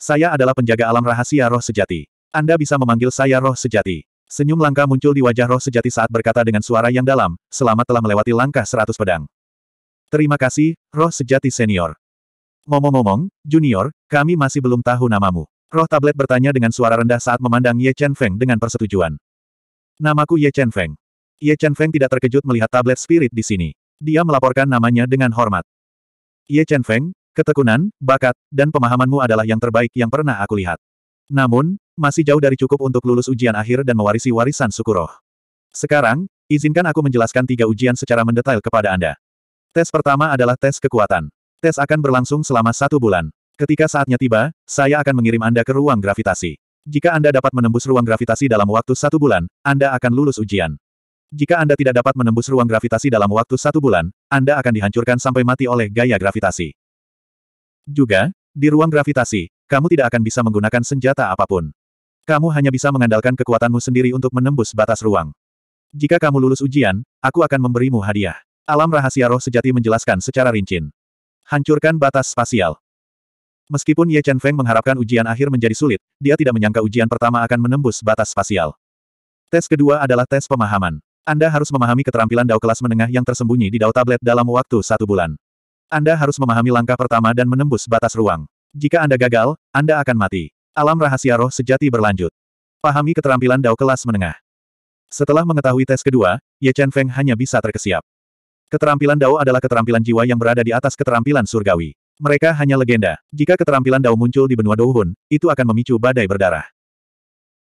Saya adalah penjaga alam rahasia roh sejati. Anda bisa memanggil saya roh sejati. Senyum langka muncul di wajah roh sejati saat berkata dengan suara yang dalam, selamat telah melewati langkah seratus pedang. Terima kasih, roh sejati senior. momong momong junior, kami masih belum tahu namamu. Roh tablet bertanya dengan suara rendah saat memandang Ye Chen Feng dengan persetujuan. Namaku Ye Chen Feng. Ye Chen Feng tidak terkejut melihat tablet spirit di sini. Dia melaporkan namanya dengan hormat. Ye Chen Feng, ketekunan, bakat, dan pemahamanmu adalah yang terbaik yang pernah aku lihat. Namun, masih jauh dari cukup untuk lulus ujian akhir dan mewarisi warisan suku roh. Sekarang, izinkan aku menjelaskan tiga ujian secara mendetail kepada Anda. Tes pertama adalah tes kekuatan. Tes akan berlangsung selama satu bulan. Ketika saatnya tiba, saya akan mengirim Anda ke ruang gravitasi. Jika Anda dapat menembus ruang gravitasi dalam waktu satu bulan, Anda akan lulus ujian. Jika Anda tidak dapat menembus ruang gravitasi dalam waktu satu bulan, Anda akan dihancurkan sampai mati oleh gaya gravitasi. Juga, di ruang gravitasi, kamu tidak akan bisa menggunakan senjata apapun. Kamu hanya bisa mengandalkan kekuatanmu sendiri untuk menembus batas ruang. Jika kamu lulus ujian, aku akan memberimu hadiah. Alam rahasia roh sejati menjelaskan secara rinci. Hancurkan batas spasial. Meskipun Ye Chen Feng mengharapkan ujian akhir menjadi sulit, dia tidak menyangka ujian pertama akan menembus batas spasial. Tes kedua adalah tes pemahaman. Anda harus memahami keterampilan dao kelas menengah yang tersembunyi di dao tablet dalam waktu satu bulan. Anda harus memahami langkah pertama dan menembus batas ruang. Jika Anda gagal, Anda akan mati. Alam rahasia roh sejati berlanjut. Pahami keterampilan dao kelas menengah. Setelah mengetahui tes kedua, Ye Chen Feng hanya bisa terkesiap. Keterampilan dao adalah keterampilan jiwa yang berada di atas keterampilan surgawi. Mereka hanya legenda. Jika keterampilan Dao muncul di benua Douhun, itu akan memicu badai berdarah.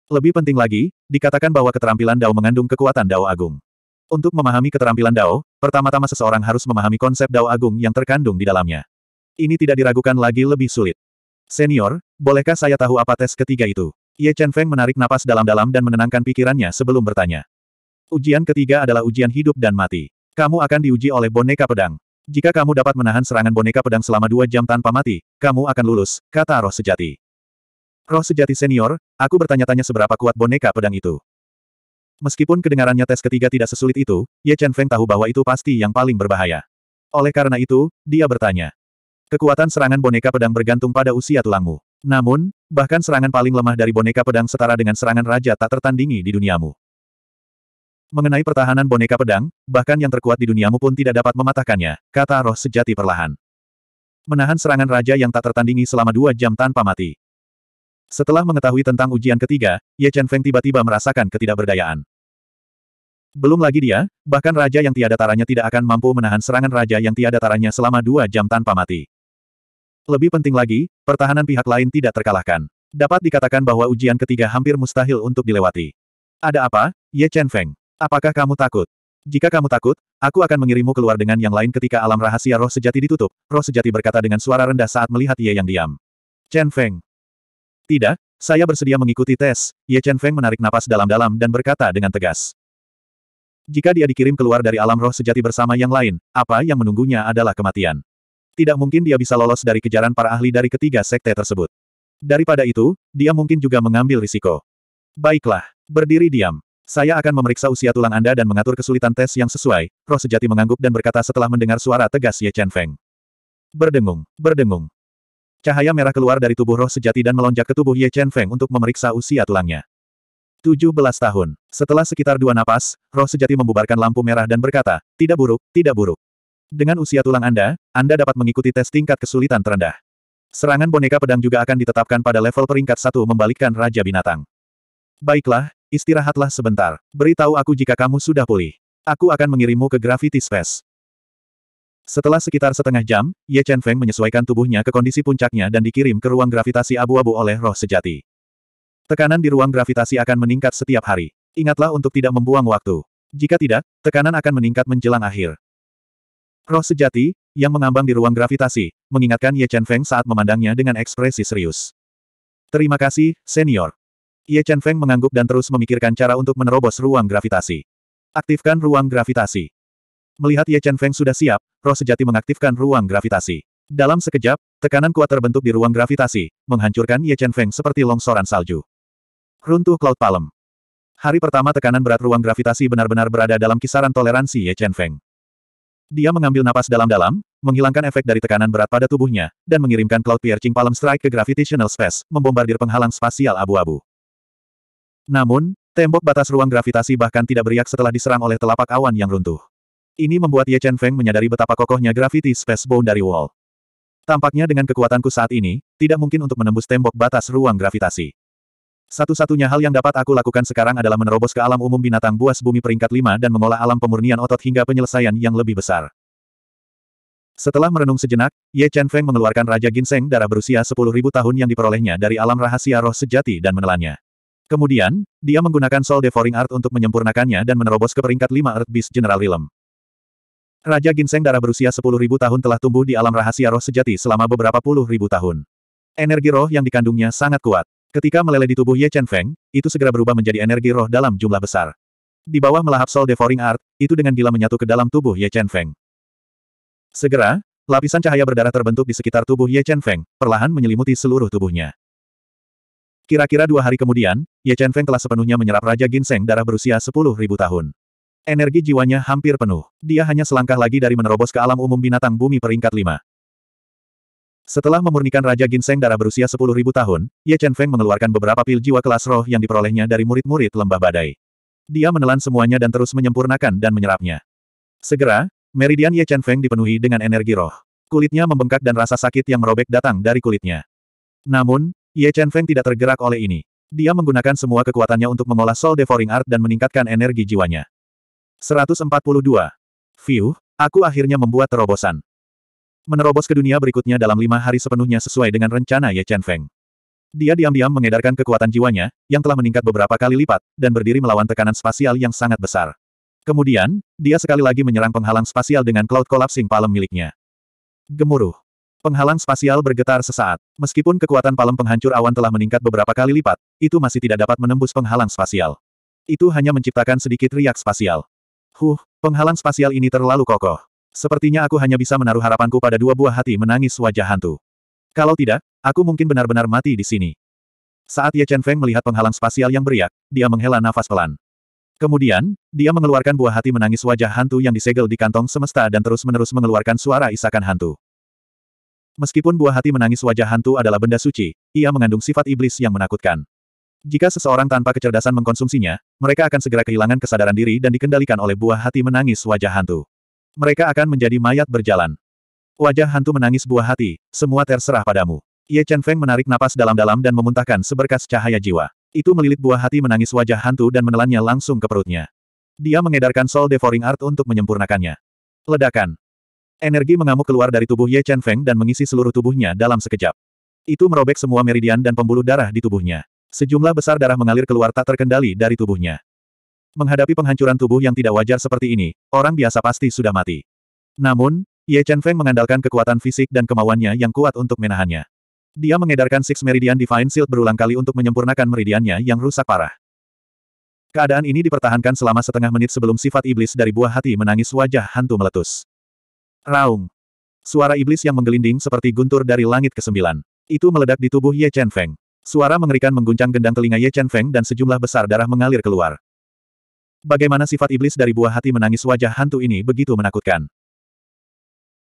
Lebih penting lagi, dikatakan bahwa keterampilan Dao mengandung kekuatan Dao Agung. Untuk memahami keterampilan Dao, pertama-tama seseorang harus memahami konsep Dao Agung yang terkandung di dalamnya. Ini tidak diragukan lagi lebih sulit. Senior, bolehkah saya tahu apa tes ketiga itu? Ye Chen Feng menarik napas dalam-dalam dan menenangkan pikirannya sebelum bertanya. Ujian ketiga adalah ujian hidup dan mati. Kamu akan diuji oleh boneka pedang. Jika kamu dapat menahan serangan boneka pedang selama dua jam tanpa mati, kamu akan lulus, kata roh sejati. Roh sejati senior, aku bertanya-tanya seberapa kuat boneka pedang itu. Meskipun kedengarannya tes ketiga tidak sesulit itu, Ye Chen Feng tahu bahwa itu pasti yang paling berbahaya. Oleh karena itu, dia bertanya. Kekuatan serangan boneka pedang bergantung pada usia tulangmu. Namun, bahkan serangan paling lemah dari boneka pedang setara dengan serangan raja tak tertandingi di duniamu. Mengenai pertahanan boneka pedang, bahkan yang terkuat di duniamu pun tidak dapat mematahkannya, kata roh sejati perlahan. Menahan serangan raja yang tak tertandingi selama dua jam tanpa mati. Setelah mengetahui tentang ujian ketiga, Ye Chen Feng tiba-tiba merasakan ketidakberdayaan. Belum lagi dia, bahkan raja yang tiada taranya tidak akan mampu menahan serangan raja yang tiada taranya selama dua jam tanpa mati. Lebih penting lagi, pertahanan pihak lain tidak terkalahkan. Dapat dikatakan bahwa ujian ketiga hampir mustahil untuk dilewati. Ada apa, Ye Chen Feng? Apakah kamu takut? Jika kamu takut, aku akan mengirimmu keluar dengan yang lain ketika alam rahasia roh sejati ditutup, roh sejati berkata dengan suara rendah saat melihat Ye yang diam. Chen Feng. Tidak, saya bersedia mengikuti tes, Ye Chen Feng menarik napas dalam-dalam dan berkata dengan tegas. Jika dia dikirim keluar dari alam roh sejati bersama yang lain, apa yang menunggunya adalah kematian. Tidak mungkin dia bisa lolos dari kejaran para ahli dari ketiga sekte tersebut. Daripada itu, dia mungkin juga mengambil risiko. Baiklah, berdiri diam. Saya akan memeriksa usia tulang Anda dan mengatur kesulitan tes yang sesuai, roh sejati mengangguk dan berkata setelah mendengar suara tegas Ye Chen Feng. Berdengung, berdengung. Cahaya merah keluar dari tubuh roh sejati dan melonjak ke tubuh Ye Chen Feng untuk memeriksa usia tulangnya. 17 tahun. Setelah sekitar dua napas, roh sejati membubarkan lampu merah dan berkata, tidak buruk, tidak buruk. Dengan usia tulang Anda, Anda dapat mengikuti tes tingkat kesulitan terendah. Serangan boneka pedang juga akan ditetapkan pada level peringkat satu membalikkan Raja Binatang. Baiklah, Istirahatlah sebentar, beritahu aku jika kamu sudah pulih. Aku akan mengirimmu ke Gravity Space. Setelah sekitar setengah jam, Ye Chen Feng menyesuaikan tubuhnya ke kondisi puncaknya dan dikirim ke ruang gravitasi abu-abu oleh roh sejati. Tekanan di ruang gravitasi akan meningkat setiap hari. Ingatlah untuk tidak membuang waktu. Jika tidak, tekanan akan meningkat menjelang akhir. Roh sejati, yang mengambang di ruang gravitasi, mengingatkan Ye Chen Feng saat memandangnya dengan ekspresi serius. Terima kasih, senior. Ye Chen Feng mengangguk dan terus memikirkan cara untuk menerobos ruang gravitasi. Aktifkan ruang gravitasi. Melihat Ye Chen Feng sudah siap, roh sejati mengaktifkan ruang gravitasi. Dalam sekejap, tekanan kuat terbentuk di ruang gravitasi, menghancurkan Ye Chen Feng seperti longsoran salju. Runtuh Cloud Palm. Hari pertama tekanan berat ruang gravitasi benar-benar berada dalam kisaran toleransi Ye Chen Feng. Dia mengambil napas dalam-dalam, menghilangkan efek dari tekanan berat pada tubuhnya, dan mengirimkan Cloud Piercing Palm Strike ke Gravitational Space, membombardir penghalang spasial abu-abu. Namun, tembok batas ruang gravitasi bahkan tidak beriak setelah diserang oleh telapak awan yang runtuh. Ini membuat Ye Chen Feng menyadari betapa kokohnya gravity space dari wall. Tampaknya dengan kekuatanku saat ini, tidak mungkin untuk menembus tembok batas ruang gravitasi. Satu-satunya hal yang dapat aku lakukan sekarang adalah menerobos ke alam umum binatang buas bumi peringkat 5 dan mengolah alam pemurnian otot hingga penyelesaian yang lebih besar. Setelah merenung sejenak, Ye Chen Feng mengeluarkan Raja Ginseng darah berusia 10.000 tahun yang diperolehnya dari alam rahasia roh sejati dan menelannya. Kemudian, dia menggunakan Soul Devouring Art untuk menyempurnakannya dan menerobos ke peringkat 5 Earth Beast General Realm. Raja Ginseng Darah berusia 10.000 tahun telah tumbuh di alam rahasia roh sejati selama beberapa puluh ribu tahun. Energi roh yang dikandungnya sangat kuat. Ketika meleleh di tubuh Ye Chen Feng, itu segera berubah menjadi energi roh dalam jumlah besar. Di bawah melahap Soul Devouring Art, itu dengan gila menyatu ke dalam tubuh Ye Chen Feng. Segera, lapisan cahaya berdarah terbentuk di sekitar tubuh Ye Chen Feng, perlahan menyelimuti seluruh tubuhnya. Kira-kira dua hari kemudian, Ye Chen Feng telah sepenuhnya menyerap Raja Ginseng darah berusia 10.000 tahun. Energi jiwanya hampir penuh. Dia hanya selangkah lagi dari menerobos ke alam umum binatang bumi peringkat 5. Setelah memurnikan Raja Ginseng darah berusia 10.000 tahun, Ye Chen Feng mengeluarkan beberapa pil jiwa kelas roh yang diperolehnya dari murid-murid lembah badai. Dia menelan semuanya dan terus menyempurnakan dan menyerapnya. Segera, meridian Ye Chen Feng dipenuhi dengan energi roh. Kulitnya membengkak dan rasa sakit yang merobek datang dari kulitnya. Namun, Ye Chen Feng tidak tergerak oleh ini. Dia menggunakan semua kekuatannya untuk mengolah Soul Devouring Art dan meningkatkan energi jiwanya. 142. View, aku akhirnya membuat terobosan. Menerobos ke dunia berikutnya dalam lima hari sepenuhnya sesuai dengan rencana Ye Chen Feng. Dia diam-diam mengedarkan kekuatan jiwanya, yang telah meningkat beberapa kali lipat, dan berdiri melawan tekanan spasial yang sangat besar. Kemudian, dia sekali lagi menyerang penghalang spasial dengan cloud collapsing palem miliknya. Gemuruh. Penghalang spasial bergetar sesaat. Meskipun kekuatan palem penghancur awan telah meningkat beberapa kali lipat, itu masih tidak dapat menembus penghalang spasial. Itu hanya menciptakan sedikit riak spasial. Huh, penghalang spasial ini terlalu kokoh. Sepertinya aku hanya bisa menaruh harapanku pada dua buah hati menangis wajah hantu. Kalau tidak, aku mungkin benar-benar mati di sini. Saat Ye Chen Feng melihat penghalang spasial yang beriak, dia menghela nafas pelan. Kemudian, dia mengeluarkan buah hati menangis wajah hantu yang disegel di kantong semesta dan terus-menerus mengeluarkan suara isakan hantu. Meskipun buah hati menangis wajah hantu adalah benda suci, ia mengandung sifat iblis yang menakutkan. Jika seseorang tanpa kecerdasan mengkonsumsinya, mereka akan segera kehilangan kesadaran diri dan dikendalikan oleh buah hati menangis wajah hantu. Mereka akan menjadi mayat berjalan. Wajah hantu menangis buah hati, semua terserah padamu. Ye Chen Feng menarik napas dalam-dalam dan memuntahkan seberkas cahaya jiwa. Itu melilit buah hati menangis wajah hantu dan menelannya langsung ke perutnya. Dia mengedarkan Soul Devouring Art untuk menyempurnakannya. Ledakan. Energi mengamuk keluar dari tubuh Ye Chen Feng dan mengisi seluruh tubuhnya dalam sekejap. Itu merobek semua meridian dan pembuluh darah di tubuhnya. Sejumlah besar darah mengalir keluar tak terkendali dari tubuhnya. Menghadapi penghancuran tubuh yang tidak wajar seperti ini, orang biasa pasti sudah mati. Namun, Ye Chen Feng mengandalkan kekuatan fisik dan kemauannya yang kuat untuk menahannya. Dia mengedarkan Six Meridian Divine Shield berulang kali untuk menyempurnakan meridiannya yang rusak parah. Keadaan ini dipertahankan selama setengah menit sebelum sifat iblis dari buah hati menangis wajah hantu meletus. Raung. Suara iblis yang menggelinding seperti guntur dari langit ke kesembilan. Itu meledak di tubuh Ye Chen Feng. Suara mengerikan mengguncang gendang telinga Ye Chen Feng dan sejumlah besar darah mengalir keluar. Bagaimana sifat iblis dari buah hati menangis wajah hantu ini begitu menakutkan.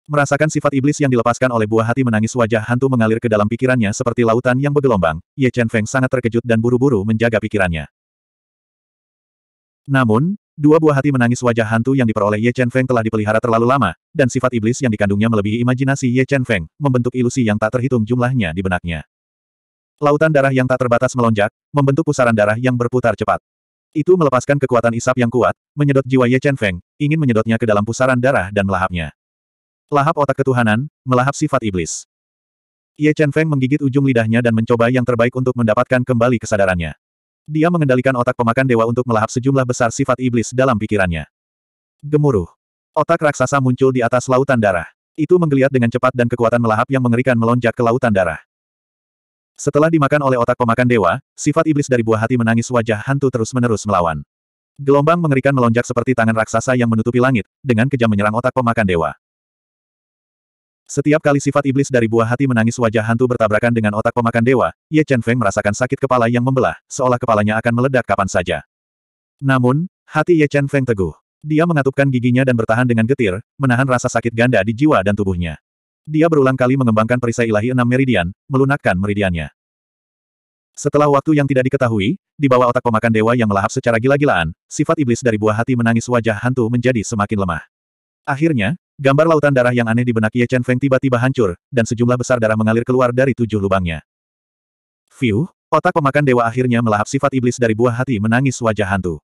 Merasakan sifat iblis yang dilepaskan oleh buah hati menangis wajah hantu mengalir ke dalam pikirannya seperti lautan yang bergelombang, Ye Chen Feng sangat terkejut dan buru-buru menjaga pikirannya. Namun, Dua buah hati menangis wajah hantu yang diperoleh Ye Chen Feng telah dipelihara terlalu lama, dan sifat iblis yang dikandungnya melebihi imajinasi Ye Chen Feng, membentuk ilusi yang tak terhitung jumlahnya di benaknya. Lautan darah yang tak terbatas melonjak, membentuk pusaran darah yang berputar cepat. Itu melepaskan kekuatan isap yang kuat, menyedot jiwa Ye Chen Feng, ingin menyedotnya ke dalam pusaran darah dan melahapnya. Lahap otak ketuhanan, melahap sifat iblis. Ye Chen Feng menggigit ujung lidahnya dan mencoba yang terbaik untuk mendapatkan kembali kesadarannya. Dia mengendalikan otak pemakan dewa untuk melahap sejumlah besar sifat iblis dalam pikirannya. Gemuruh. Otak raksasa muncul di atas lautan darah. Itu menggeliat dengan cepat dan kekuatan melahap yang mengerikan melonjak ke lautan darah. Setelah dimakan oleh otak pemakan dewa, sifat iblis dari buah hati menangis wajah hantu terus-menerus melawan. Gelombang mengerikan melonjak seperti tangan raksasa yang menutupi langit, dengan kejam menyerang otak pemakan dewa. Setiap kali sifat iblis dari buah hati menangis wajah hantu bertabrakan dengan otak pemakan dewa, Ye Chen Feng merasakan sakit kepala yang membelah, seolah kepalanya akan meledak kapan saja. Namun, hati Ye Chen Feng teguh. Dia mengatupkan giginya dan bertahan dengan getir, menahan rasa sakit ganda di jiwa dan tubuhnya. Dia berulang kali mengembangkan perisai ilahi enam meridian, melunakkan meridiannya. Setelah waktu yang tidak diketahui, di bawah otak pemakan dewa yang melahap secara gila-gilaan, sifat iblis dari buah hati menangis wajah hantu menjadi semakin lemah. Akhirnya, gambar lautan darah yang aneh di benak Ye Chen Feng tiba-tiba hancur, dan sejumlah besar darah mengalir keluar dari tujuh lubangnya. Fiu, otak pemakan dewa akhirnya melahap sifat iblis dari buah hati menangis wajah hantu.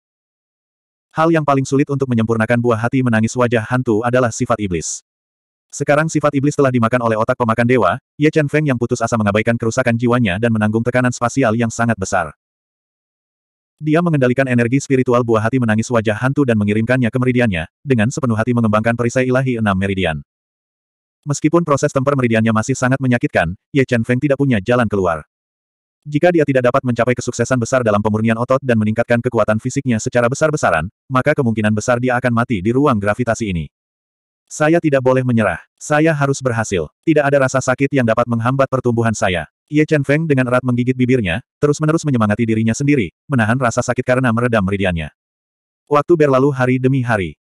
Hal yang paling sulit untuk menyempurnakan buah hati menangis wajah hantu adalah sifat iblis. Sekarang sifat iblis telah dimakan oleh otak pemakan dewa, Ye Chen Feng yang putus asa mengabaikan kerusakan jiwanya dan menanggung tekanan spasial yang sangat besar. Dia mengendalikan energi spiritual buah hati menangis wajah hantu dan mengirimkannya ke meridiannya, dengan sepenuh hati mengembangkan perisai ilahi enam meridian. Meskipun proses temper meridiannya masih sangat menyakitkan, Ye Chen Feng tidak punya jalan keluar. Jika dia tidak dapat mencapai kesuksesan besar dalam pemurnian otot dan meningkatkan kekuatan fisiknya secara besar-besaran, maka kemungkinan besar dia akan mati di ruang gravitasi ini. Saya tidak boleh menyerah. Saya harus berhasil. Tidak ada rasa sakit yang dapat menghambat pertumbuhan saya. Ye Chen Feng dengan erat menggigit bibirnya, terus-menerus menyemangati dirinya sendiri, menahan rasa sakit karena meredam meridiannya. Waktu berlalu hari demi hari.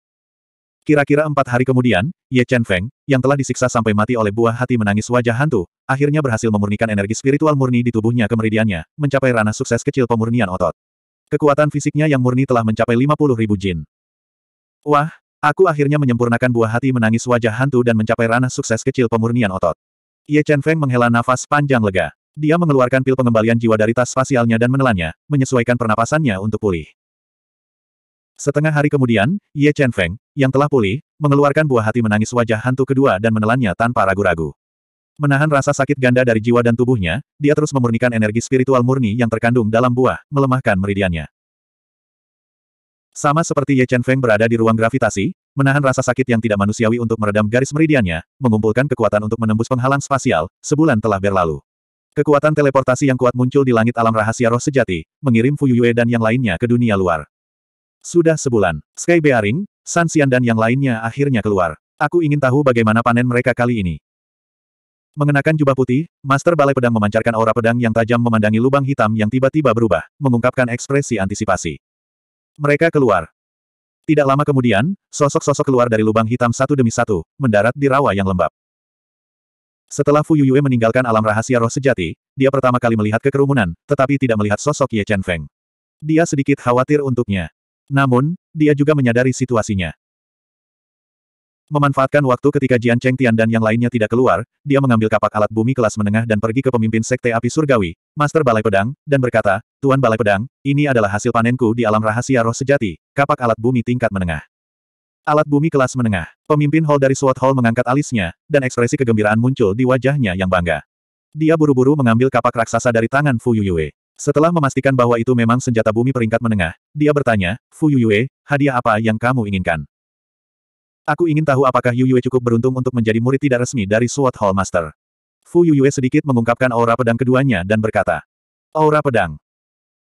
Kira-kira empat hari kemudian, Ye Chen Feng, yang telah disiksa sampai mati oleh buah hati menangis wajah hantu, akhirnya berhasil memurnikan energi spiritual murni di tubuhnya ke meridiannya, mencapai ranah sukses kecil pemurnian otot. Kekuatan fisiknya yang murni telah mencapai 50 ribu jin. Wah, aku akhirnya menyempurnakan buah hati menangis wajah hantu dan mencapai ranah sukses kecil pemurnian otot. Ye Chen Feng menghela nafas panjang lega. Dia mengeluarkan pil pengembalian jiwa dari tas spasialnya dan menelannya, menyesuaikan pernapasannya untuk pulih. Setengah hari kemudian, Ye Chen Feng, yang telah pulih, mengeluarkan buah hati menangis wajah hantu kedua dan menelannya tanpa ragu-ragu. Menahan rasa sakit ganda dari jiwa dan tubuhnya, dia terus memurnikan energi spiritual murni yang terkandung dalam buah, melemahkan meridiannya. Sama seperti Ye Chen Feng berada di ruang gravitasi, menahan rasa sakit yang tidak manusiawi untuk meredam garis meridiannya, mengumpulkan kekuatan untuk menembus penghalang spasial, sebulan telah berlalu. Kekuatan teleportasi yang kuat muncul di langit alam rahasia roh sejati, mengirim Fu Yue dan yang lainnya ke dunia luar. Sudah sebulan, Sky Bearing, San Xian dan yang lainnya akhirnya keluar. Aku ingin tahu bagaimana panen mereka kali ini. Mengenakan jubah putih, Master Balai Pedang memancarkan aura pedang yang tajam memandangi lubang hitam yang tiba-tiba berubah, mengungkapkan ekspresi antisipasi. Mereka keluar, tidak lama kemudian, sosok-sosok keluar dari lubang hitam satu demi satu, mendarat di rawa yang lembab. Setelah Fu Yuyue meninggalkan alam rahasia roh sejati, dia pertama kali melihat kekerumunan, tetapi tidak melihat sosok Ye Chen Feng. Dia sedikit khawatir untuknya. Namun, dia juga menyadari situasinya. Memanfaatkan waktu ketika Jian Cheng Tian dan yang lainnya tidak keluar, dia mengambil kapak alat bumi kelas menengah dan pergi ke pemimpin Sekte Api Surgawi, Master Balai Pedang, dan berkata, Tuan Balai Pedang, ini adalah hasil panenku di alam rahasia roh sejati, kapak alat bumi tingkat menengah. Alat bumi kelas menengah. Pemimpin Hall dari SWAT Hall mengangkat alisnya, dan ekspresi kegembiraan muncul di wajahnya yang bangga. Dia buru-buru mengambil kapak raksasa dari tangan Fu Yuyue. Setelah memastikan bahwa itu memang senjata bumi peringkat menengah, dia bertanya, Fu Yuyue, hadiah apa yang kamu inginkan? Aku ingin tahu apakah Yu Yue cukup beruntung untuk menjadi murid tidak resmi dari Sword Hall Master. Fu Yu Yue sedikit mengungkapkan aura pedang keduanya dan berkata, Aura pedang.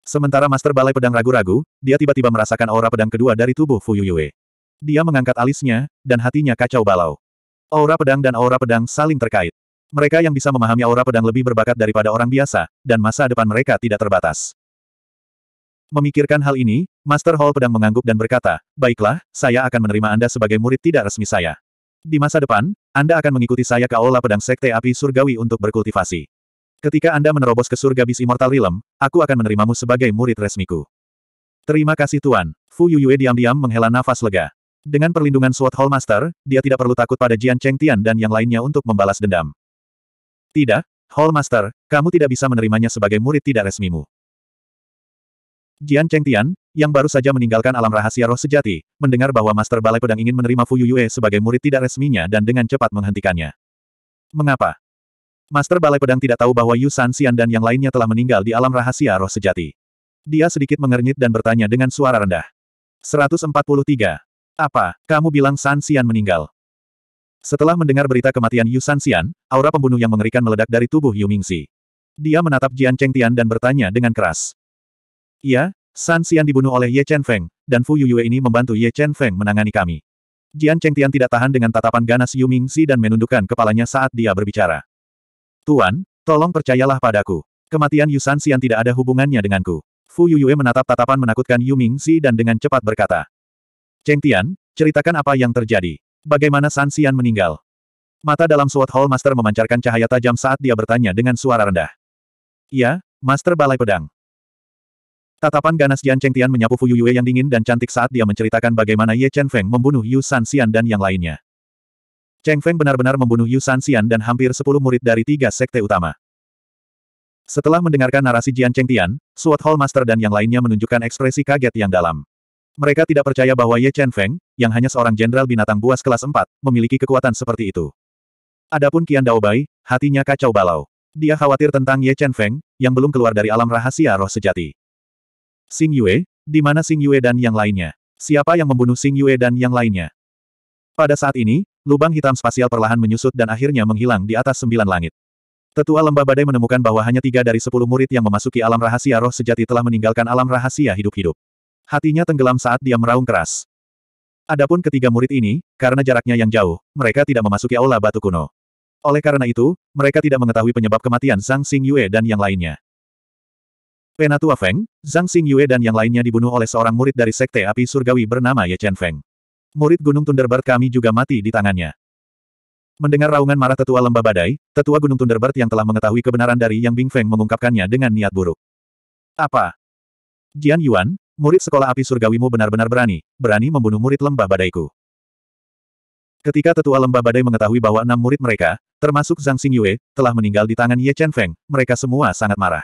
Sementara Master Balai Pedang ragu-ragu, dia tiba-tiba merasakan aura pedang kedua dari tubuh Fu Yu Yue. Dia mengangkat alisnya, dan hatinya kacau balau. Aura pedang dan aura pedang saling terkait. Mereka yang bisa memahami aura pedang lebih berbakat daripada orang biasa, dan masa depan mereka tidak terbatas. Memikirkan hal ini, Master Hall pedang mengangguk dan berkata, Baiklah, saya akan menerima Anda sebagai murid tidak resmi saya. Di masa depan, Anda akan mengikuti saya ke Aula Pedang Sekte Api Surgawi untuk berkultivasi. Ketika Anda menerobos ke surga bis Immortal Realm, aku akan menerimamu sebagai murid resmiku. Terima kasih Tuan. Fu Yuyue diam-diam menghela nafas lega. Dengan perlindungan Sword Hall Master, dia tidak perlu takut pada Jian Cheng Tian dan yang lainnya untuk membalas dendam. Tidak, Hall Master, kamu tidak bisa menerimanya sebagai murid tidak resmimu. Jian Cheng Tian, yang baru saja meninggalkan alam rahasia roh sejati, mendengar bahwa Master Balai Pedang ingin menerima Fu Yue sebagai murid tidak resminya dan dengan cepat menghentikannya. Mengapa? Master Balai Pedang tidak tahu bahwa Yu San Xian dan yang lainnya telah meninggal di alam rahasia roh sejati. Dia sedikit mengernyit dan bertanya dengan suara rendah. 143. Apa, kamu bilang San Xian meninggal? Setelah mendengar berita kematian Yu San Xian, aura pembunuh yang mengerikan meledak dari tubuh Yu Mingxi. Dia menatap Jian Cheng Tian dan bertanya dengan keras. Iya, San Xian dibunuh oleh Ye Chen Feng, dan Fu Yuyue ini membantu Ye Chen Feng menangani kami. Jian Cheng Tian tidak tahan dengan tatapan ganas Yu Zi dan menundukkan kepalanya saat dia berbicara. Tuan, tolong percayalah padaku. Kematian Yu San Xian tidak ada hubungannya denganku. Fu Yuyue menatap tatapan menakutkan Yu Zi dan dengan cepat berkata. Cheng Tian, ceritakan apa yang terjadi. Bagaimana San Xian meninggal? Mata dalam Sword Hall Master memancarkan cahaya tajam saat dia bertanya dengan suara rendah. Ya, Master Balai Pedang. Tatapan ganas Jian Cheng Tian menyapu Fu Yue yang dingin dan cantik saat dia menceritakan bagaimana Ye Chen Feng membunuh Yu San Xian dan yang lainnya. Cheng Feng benar-benar membunuh Yu San Xian dan hampir sepuluh murid dari tiga sekte utama. Setelah mendengarkan narasi Jian Cheng Tian, Sword Hall Master dan yang lainnya menunjukkan ekspresi kaget yang dalam. Mereka tidak percaya bahwa Ye Chen Feng, yang hanya seorang jenderal binatang buas kelas 4, memiliki kekuatan seperti itu. Adapun Qian Daobai, hatinya kacau balau. Dia khawatir tentang Ye Chen Feng, yang belum keluar dari alam rahasia roh sejati. Sing Yue, di mana Sing Yue dan yang lainnya? Siapa yang membunuh Sing Yue dan yang lainnya? Pada saat ini, lubang hitam spasial perlahan menyusut dan akhirnya menghilang di atas sembilan langit. Tetua lembah badai menemukan bahwa hanya tiga dari sepuluh murid yang memasuki alam rahasia roh sejati telah meninggalkan alam rahasia hidup-hidup. Hatinya tenggelam saat dia meraung keras. Adapun ketiga murid ini, karena jaraknya yang jauh, mereka tidak memasuki aula batu kuno. Oleh karena itu, mereka tidak mengetahui penyebab kematian Sang Sing Yue dan yang lainnya. Penatua Feng, Zhang Xingyue dan yang lainnya dibunuh oleh seorang murid dari Sekte Api Surgawi bernama Ye Chen Feng. Murid Gunung Thunderbird kami juga mati di tangannya. Mendengar raungan marah tetua lembah badai, tetua Gunung Thunderbird yang telah mengetahui kebenaran dari Yang Bing Feng mengungkapkannya dengan niat buruk. Apa? Jian Yuan, murid sekolah api surgawimu benar-benar berani, berani membunuh murid lembah badaiku. Ketika tetua lembah badai mengetahui bahwa enam murid mereka, termasuk Zhang Xingyue, telah meninggal di tangan Ye Chen Feng, mereka semua sangat marah.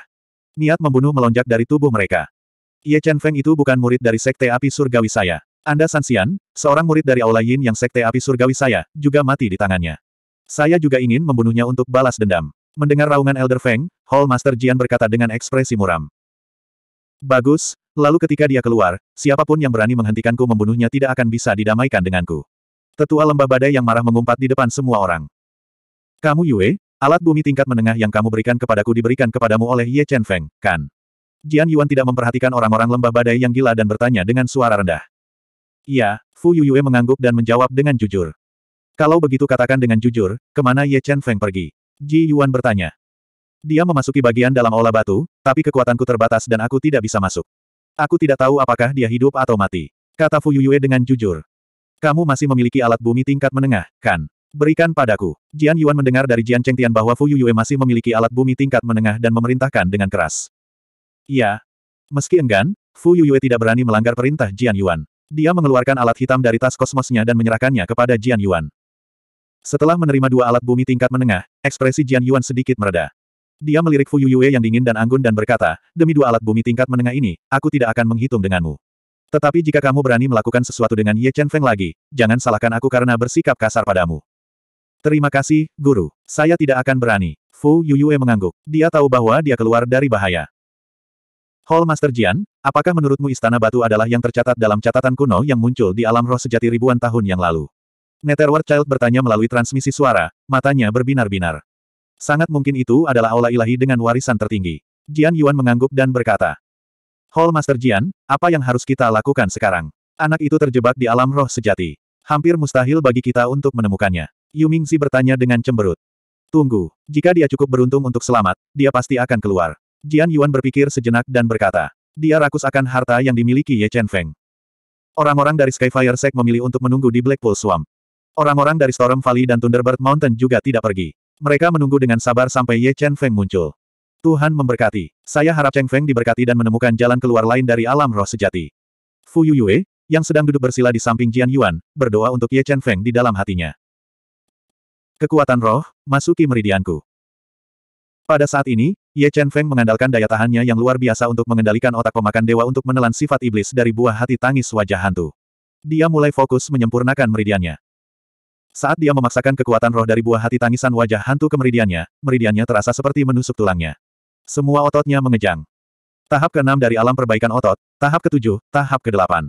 Niat membunuh melonjak dari tubuh mereka. Ye Chen Feng itu bukan murid dari Sekte Api Surgawi saya. Anda Sansian, seorang murid dari Aula Yin yang Sekte Api Surgawi saya, juga mati di tangannya. Saya juga ingin membunuhnya untuk balas dendam. Mendengar raungan Elder Feng, Hall Master Jian berkata dengan ekspresi muram. Bagus, lalu ketika dia keluar, siapapun yang berani menghentikanku membunuhnya tidak akan bisa didamaikan denganku. Tetua lembah badai yang marah mengumpat di depan semua orang. Kamu Yue, Alat bumi tingkat menengah yang kamu berikan kepadaku diberikan kepadamu oleh Ye Chen Feng, kan? Jian Yuan tidak memperhatikan orang-orang lembah badai yang gila dan bertanya dengan suara rendah. Iya, Fu Yuyue mengangguk dan menjawab dengan jujur. Kalau begitu katakan dengan jujur, kemana Ye Chen Feng pergi? Ji Yuan bertanya. Dia memasuki bagian dalam olah batu, tapi kekuatanku terbatas dan aku tidak bisa masuk. Aku tidak tahu apakah dia hidup atau mati. Kata Fu Yuyue dengan jujur. Kamu masih memiliki alat bumi tingkat menengah, kan? Berikan padaku. Jian Yuan mendengar dari Jian Cheng Tian bahwa Fu Yuyue masih memiliki alat bumi tingkat menengah dan memerintahkan dengan keras. Ya. Meski enggan, Fu Yuyue tidak berani melanggar perintah Jian Yuan. Dia mengeluarkan alat hitam dari tas kosmosnya dan menyerahkannya kepada Jian Yuan. Setelah menerima dua alat bumi tingkat menengah, ekspresi Jian Yuan sedikit mereda. Dia melirik Fu Yuyue yang dingin dan anggun dan berkata, demi dua alat bumi tingkat menengah ini, aku tidak akan menghitung denganmu. Tetapi jika kamu berani melakukan sesuatu dengan Ye Chen Feng lagi, jangan salahkan aku karena bersikap kasar padamu. Terima kasih, Guru. Saya tidak akan berani. Fu Yuyue mengangguk. Dia tahu bahwa dia keluar dari bahaya. Hall Master Jian, apakah menurutmu Istana Batu adalah yang tercatat dalam catatan kuno yang muncul di alam roh sejati ribuan tahun yang lalu? Netherworld Child bertanya melalui transmisi suara, matanya berbinar-binar. Sangat mungkin itu adalah aula ilahi dengan warisan tertinggi. Jian Yuan mengangguk dan berkata, Hall Master Jian, apa yang harus kita lakukan sekarang? Anak itu terjebak di alam roh sejati. Hampir mustahil bagi kita untuk menemukannya. Yu Mingzi bertanya dengan cemberut. Tunggu, jika dia cukup beruntung untuk selamat, dia pasti akan keluar. Jian Yuan berpikir sejenak dan berkata, dia rakus akan harta yang dimiliki Ye Chen Feng. Orang-orang dari Skyfire Sect memilih untuk menunggu di Blackpool Swamp. Orang-orang dari Storm Valley dan Thunderbird Mountain juga tidak pergi. Mereka menunggu dengan sabar sampai Ye Chen Feng muncul. Tuhan memberkati. Saya harap Cheng Feng diberkati dan menemukan jalan keluar lain dari alam roh sejati. Fu Yue, yang sedang duduk bersila di samping Jian Yuan, berdoa untuk Ye Chen Feng di dalam hatinya. Kekuatan roh, masuki meridianku. Pada saat ini, Ye Chen Feng mengandalkan daya tahannya yang luar biasa untuk mengendalikan otak pemakan dewa untuk menelan sifat iblis dari buah hati tangis wajah hantu. Dia mulai fokus menyempurnakan meridiannya. Saat dia memaksakan kekuatan roh dari buah hati tangisan wajah hantu ke meridiannya, meridiannya terasa seperti menusuk tulangnya. Semua ototnya mengejang. Tahap ke-6 dari alam perbaikan otot, tahap ke-7, tahap ke-8.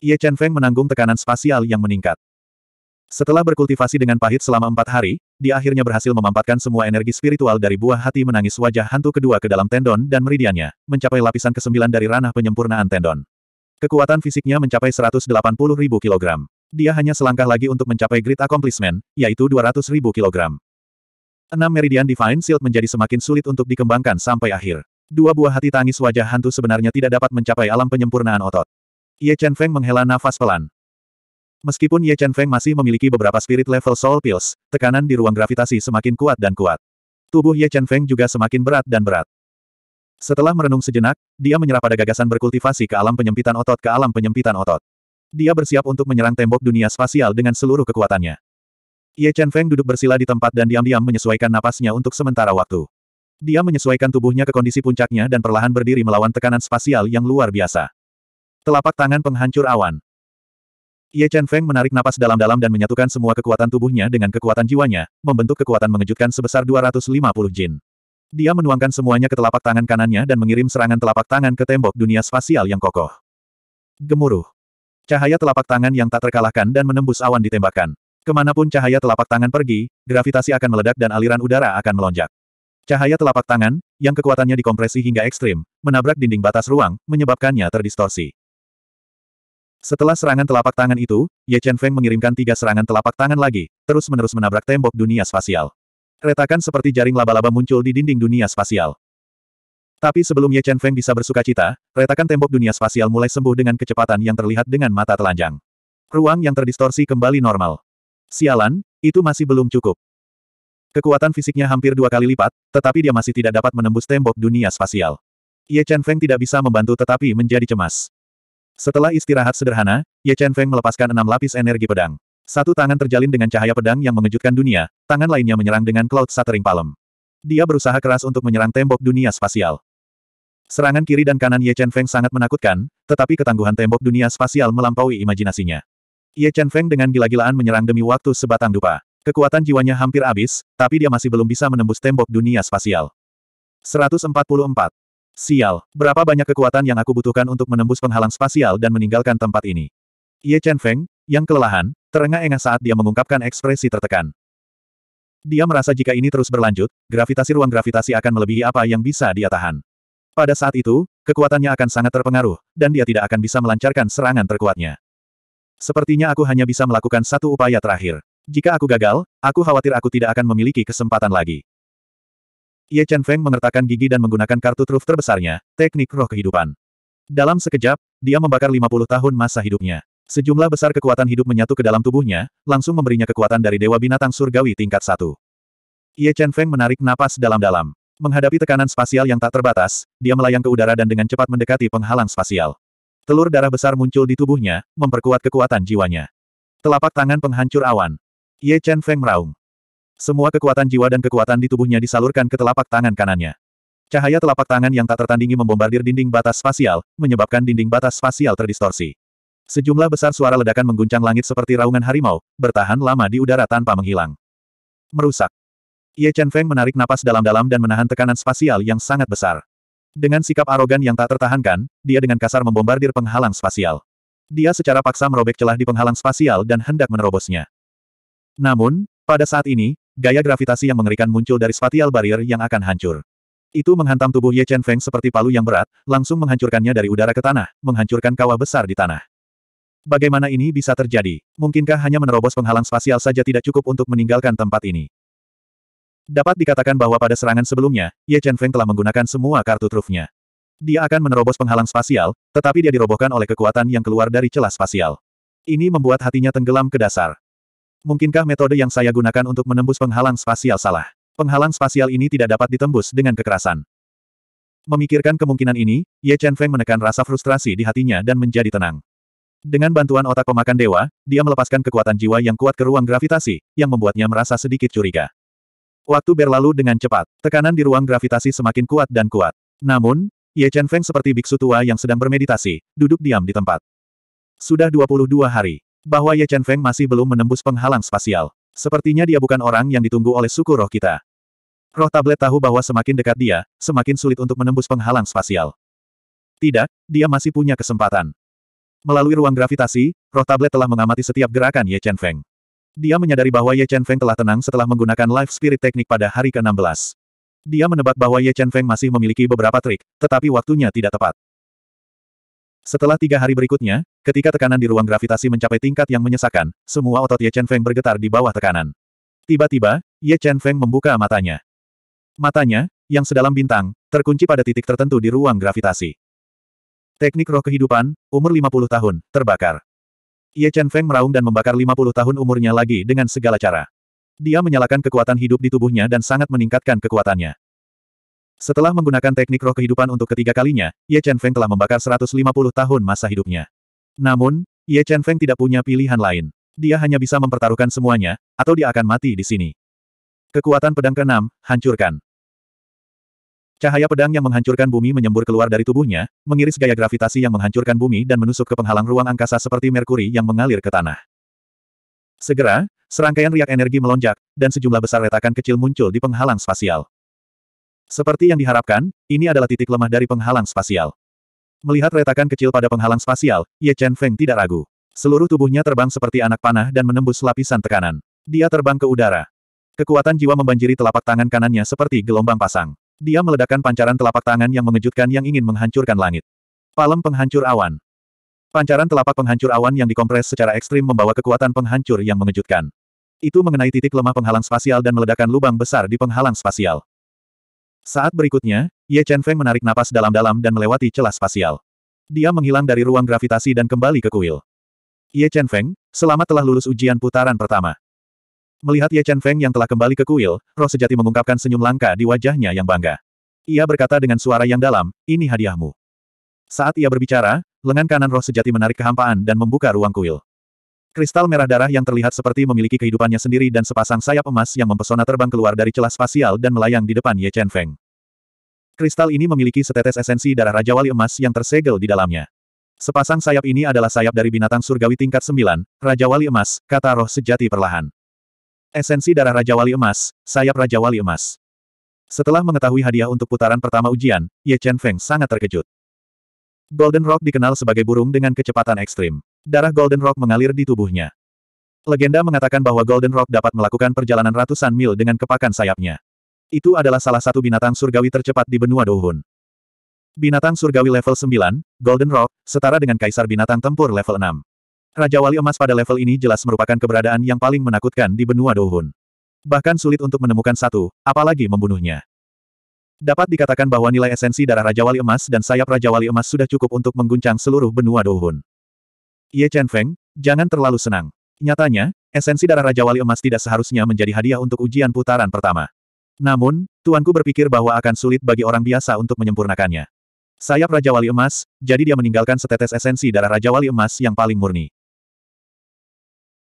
Ye Chen Feng menanggung tekanan spasial yang meningkat. Setelah berkultivasi dengan pahit selama empat hari, dia akhirnya berhasil memampatkan semua energi spiritual dari buah hati menangis wajah hantu kedua ke dalam tendon dan meridiannya, mencapai lapisan ke-9 dari ranah penyempurnaan tendon. Kekuatan fisiknya mencapai 180 ribu kilogram. Dia hanya selangkah lagi untuk mencapai grit accomplishment, yaitu 200 ribu kilogram. Enam meridian Divine Shield menjadi semakin sulit untuk dikembangkan sampai akhir. Dua buah hati tangis wajah hantu sebenarnya tidak dapat mencapai alam penyempurnaan otot. Ye Chen Feng menghela nafas pelan. Meskipun Ye Chen Feng masih memiliki beberapa spirit level soul pills, tekanan di ruang gravitasi semakin kuat dan kuat. Tubuh Ye Chen Feng juga semakin berat dan berat. Setelah merenung sejenak, dia menyerah pada gagasan berkultivasi ke alam penyempitan otot ke alam penyempitan otot. Dia bersiap untuk menyerang tembok dunia spasial dengan seluruh kekuatannya. Ye Chen Feng duduk bersila di tempat dan diam-diam menyesuaikan napasnya untuk sementara waktu. Dia menyesuaikan tubuhnya ke kondisi puncaknya dan perlahan berdiri melawan tekanan spasial yang luar biasa. Telapak tangan penghancur awan. Ye Chen Feng menarik napas dalam-dalam dan menyatukan semua kekuatan tubuhnya dengan kekuatan jiwanya, membentuk kekuatan mengejutkan sebesar 250 jin. Dia menuangkan semuanya ke telapak tangan kanannya dan mengirim serangan telapak tangan ke tembok dunia spasial yang kokoh. Gemuruh. Cahaya telapak tangan yang tak terkalahkan dan menembus awan ditembakkan. Kemanapun cahaya telapak tangan pergi, gravitasi akan meledak dan aliran udara akan melonjak. Cahaya telapak tangan, yang kekuatannya dikompresi hingga ekstrim, menabrak dinding batas ruang, menyebabkannya terdistorsi. Setelah serangan telapak tangan itu, Ye Chen Feng mengirimkan tiga serangan telapak tangan lagi, terus-menerus menabrak tembok dunia spasial. Retakan seperti jaring laba-laba muncul di dinding dunia spasial. Tapi sebelum Ye Chen Feng bisa bersuka cita, retakan tembok dunia spasial mulai sembuh dengan kecepatan yang terlihat dengan mata telanjang. Ruang yang terdistorsi kembali normal. Sialan, itu masih belum cukup. Kekuatan fisiknya hampir dua kali lipat, tetapi dia masih tidak dapat menembus tembok dunia spasial. Ye Chen Feng tidak bisa membantu tetapi menjadi cemas. Setelah istirahat sederhana, Ye Chen Feng melepaskan enam lapis energi pedang. Satu tangan terjalin dengan cahaya pedang yang mengejutkan dunia, tangan lainnya menyerang dengan Cloud Shattering Palm. Dia berusaha keras untuk menyerang tembok dunia spasial. Serangan kiri dan kanan Ye Chen Feng sangat menakutkan, tetapi ketangguhan tembok dunia spasial melampaui imajinasinya. Ye Chen Feng dengan gila-gilaan menyerang demi waktu sebatang dupa. Kekuatan jiwanya hampir habis, tapi dia masih belum bisa menembus tembok dunia spasial. 144. Sial, berapa banyak kekuatan yang aku butuhkan untuk menembus penghalang spasial dan meninggalkan tempat ini. Ye Chen Feng, yang kelelahan, terengah-engah saat dia mengungkapkan ekspresi tertekan. Dia merasa jika ini terus berlanjut, gravitasi ruang gravitasi akan melebihi apa yang bisa dia tahan. Pada saat itu, kekuatannya akan sangat terpengaruh, dan dia tidak akan bisa melancarkan serangan terkuatnya. Sepertinya aku hanya bisa melakukan satu upaya terakhir. Jika aku gagal, aku khawatir aku tidak akan memiliki kesempatan lagi. Ye Chen Feng mengertakkan gigi dan menggunakan kartu truf terbesarnya, teknik roh kehidupan. Dalam sekejap, dia membakar 50 tahun masa hidupnya. Sejumlah besar kekuatan hidup menyatu ke dalam tubuhnya, langsung memberinya kekuatan dari Dewa Binatang Surgawi tingkat 1. Ye Chen Feng menarik napas dalam-dalam. Menghadapi tekanan spasial yang tak terbatas, dia melayang ke udara dan dengan cepat mendekati penghalang spasial. Telur darah besar muncul di tubuhnya, memperkuat kekuatan jiwanya. Telapak tangan penghancur awan. Ye Chen Feng meraung. Semua kekuatan jiwa dan kekuatan di tubuhnya disalurkan ke telapak tangan kanannya. Cahaya telapak tangan yang tak tertandingi membombardir dinding batas spasial, menyebabkan dinding batas spasial terdistorsi. Sejumlah besar suara ledakan mengguncang langit seperti raungan harimau, bertahan lama di udara tanpa menghilang. Merusak. Ye Chen Feng menarik napas dalam-dalam dan menahan tekanan spasial yang sangat besar. Dengan sikap arogan yang tak tertahankan, dia dengan kasar membombardir penghalang spasial. Dia secara paksa merobek celah di penghalang spasial dan hendak menerobosnya. Namun, pada saat ini, Gaya gravitasi yang mengerikan muncul dari spatial barrier yang akan hancur. Itu menghantam tubuh Ye Chen Feng seperti palu yang berat, langsung menghancurkannya dari udara ke tanah, menghancurkan kawah besar di tanah. Bagaimana ini bisa terjadi? Mungkinkah hanya menerobos penghalang spasial saja tidak cukup untuk meninggalkan tempat ini? Dapat dikatakan bahwa pada serangan sebelumnya, Ye Chen Feng telah menggunakan semua kartu trufnya. Dia akan menerobos penghalang spasial, tetapi dia dirobohkan oleh kekuatan yang keluar dari celah spasial. Ini membuat hatinya tenggelam ke dasar. Mungkinkah metode yang saya gunakan untuk menembus penghalang spasial salah? Penghalang spasial ini tidak dapat ditembus dengan kekerasan. Memikirkan kemungkinan ini, Ye Chen Feng menekan rasa frustrasi di hatinya dan menjadi tenang. Dengan bantuan otak pemakan dewa, dia melepaskan kekuatan jiwa yang kuat ke ruang gravitasi, yang membuatnya merasa sedikit curiga. Waktu berlalu dengan cepat, tekanan di ruang gravitasi semakin kuat dan kuat. Namun, Ye Chen Feng seperti biksu tua yang sedang bermeditasi, duduk diam di tempat. Sudah 22 hari bahwa Ye Chen Feng masih belum menembus penghalang spasial. Sepertinya dia bukan orang yang ditunggu oleh suku roh kita. Roh tablet tahu bahwa semakin dekat dia, semakin sulit untuk menembus penghalang spasial. Tidak, dia masih punya kesempatan. Melalui ruang gravitasi, roh tablet telah mengamati setiap gerakan Ye Chen Feng. Dia menyadari bahwa Ye Chen Feng telah tenang setelah menggunakan Life Spirit Teknik pada hari ke-16. Dia menebak bahwa Ye Chen Feng masih memiliki beberapa trik, tetapi waktunya tidak tepat. Setelah tiga hari berikutnya, ketika tekanan di ruang gravitasi mencapai tingkat yang menyesakkan, semua otot Ye Chen Feng bergetar di bawah tekanan. Tiba-tiba, Ye Chen Feng membuka matanya. Matanya, yang sedalam bintang, terkunci pada titik tertentu di ruang gravitasi. Teknik roh kehidupan, umur 50 tahun, terbakar. Ye Chen Feng meraung dan membakar 50 tahun umurnya lagi dengan segala cara. Dia menyalakan kekuatan hidup di tubuhnya dan sangat meningkatkan kekuatannya. Setelah menggunakan teknik roh kehidupan untuk ketiga kalinya, Ye Chen Feng telah membakar 150 tahun masa hidupnya. Namun, Ye Chen Feng tidak punya pilihan lain. Dia hanya bisa mempertaruhkan semuanya, atau dia akan mati di sini. Kekuatan pedang ke-6, hancurkan. Cahaya pedang yang menghancurkan bumi menyembur keluar dari tubuhnya, mengiris gaya gravitasi yang menghancurkan bumi dan menusuk ke penghalang ruang angkasa seperti merkuri yang mengalir ke tanah. Segera, serangkaian riak energi melonjak, dan sejumlah besar retakan kecil muncul di penghalang spasial. Seperti yang diharapkan, ini adalah titik lemah dari penghalang spasial. Melihat retakan kecil pada penghalang spasial, Ye Chen Feng tidak ragu. Seluruh tubuhnya terbang seperti anak panah dan menembus lapisan tekanan. Dia terbang ke udara. Kekuatan jiwa membanjiri telapak tangan kanannya seperti gelombang pasang. Dia meledakkan pancaran telapak tangan yang mengejutkan yang ingin menghancurkan langit. Palem penghancur awan. Pancaran telapak penghancur awan yang dikompres secara ekstrim membawa kekuatan penghancur yang mengejutkan. Itu mengenai titik lemah penghalang spasial dan meledakkan lubang besar di penghalang spasial. Saat berikutnya, Ye Chen Feng menarik napas dalam-dalam dan melewati celah spasial. Dia menghilang dari ruang gravitasi dan kembali ke kuil. Ye Chen Feng, selamat telah lulus ujian putaran pertama. Melihat Ye Chen Feng yang telah kembali ke kuil, roh sejati mengungkapkan senyum langka di wajahnya yang bangga. Ia berkata dengan suara yang dalam, ini hadiahmu. Saat ia berbicara, lengan kanan roh sejati menarik kehampaan dan membuka ruang kuil. Kristal merah darah yang terlihat seperti memiliki kehidupannya sendiri dan sepasang sayap emas yang mempesona terbang keluar dari celah spasial dan melayang di depan Ye Chen Feng. Kristal ini memiliki setetes esensi darah Raja Wali emas yang tersegel di dalamnya. Sepasang sayap ini adalah sayap dari binatang surgawi tingkat 9, Raja Wali Emas, kata roh sejati perlahan. Esensi darah Raja Wali Emas, sayap Raja Wali Emas. Setelah mengetahui hadiah untuk putaran pertama ujian, Ye Chen Feng sangat terkejut. Golden Rock dikenal sebagai burung dengan kecepatan ekstrim. Darah Golden Rock mengalir di tubuhnya. Legenda mengatakan bahwa Golden Rock dapat melakukan perjalanan ratusan mil dengan kepakan sayapnya. Itu adalah salah satu binatang surgawi tercepat di benua Dohun. Binatang surgawi level 9, Golden Rock, setara dengan kaisar binatang tempur level 6. Raja Wali Emas pada level ini jelas merupakan keberadaan yang paling menakutkan di benua Dohun. Bahkan sulit untuk menemukan satu, apalagi membunuhnya. Dapat dikatakan bahwa nilai esensi darah Raja Wali Emas dan sayap Raja Wali Emas sudah cukup untuk mengguncang seluruh benua Dohun. Ye Chen Feng, jangan terlalu senang. Nyatanya, esensi darah Raja Wali Emas tidak seharusnya menjadi hadiah untuk ujian putaran pertama. Namun, tuanku berpikir bahwa akan sulit bagi orang biasa untuk menyempurnakannya. Sayap Raja Wali Emas, jadi dia meninggalkan setetes esensi darah Raja Wali Emas yang paling murni.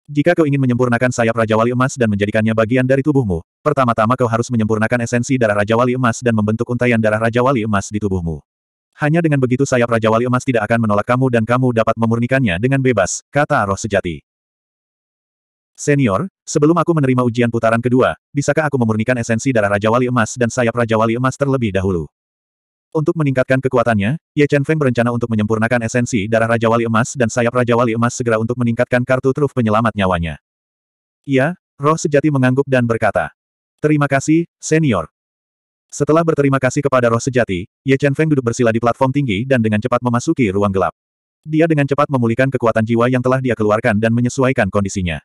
Jika kau ingin menyempurnakan sayap Raja Wali Emas dan menjadikannya bagian dari tubuhmu, pertama-tama kau harus menyempurnakan esensi darah Raja Wali Emas dan membentuk untayan darah Raja Wali Emas di tubuhmu. Hanya dengan begitu sayap Raja Wali Emas tidak akan menolak kamu dan kamu dapat memurnikannya dengan bebas, kata roh sejati. Senior, sebelum aku menerima ujian putaran kedua, bisakah aku memurnikan esensi darah Raja Wali Emas dan sayap Raja Wali Emas terlebih dahulu? Untuk meningkatkan kekuatannya, Ye Chen Feng berencana untuk menyempurnakan esensi darah Raja Wali Emas dan sayap Raja Wali Emas segera untuk meningkatkan kartu truf penyelamat nyawanya. Iya, roh sejati mengangguk dan berkata, Terima kasih, senior. Setelah berterima kasih kepada roh sejati, Ye Chen Feng duduk bersila di platform tinggi dan dengan cepat memasuki ruang gelap. Dia dengan cepat memulihkan kekuatan jiwa yang telah dia keluarkan dan menyesuaikan kondisinya.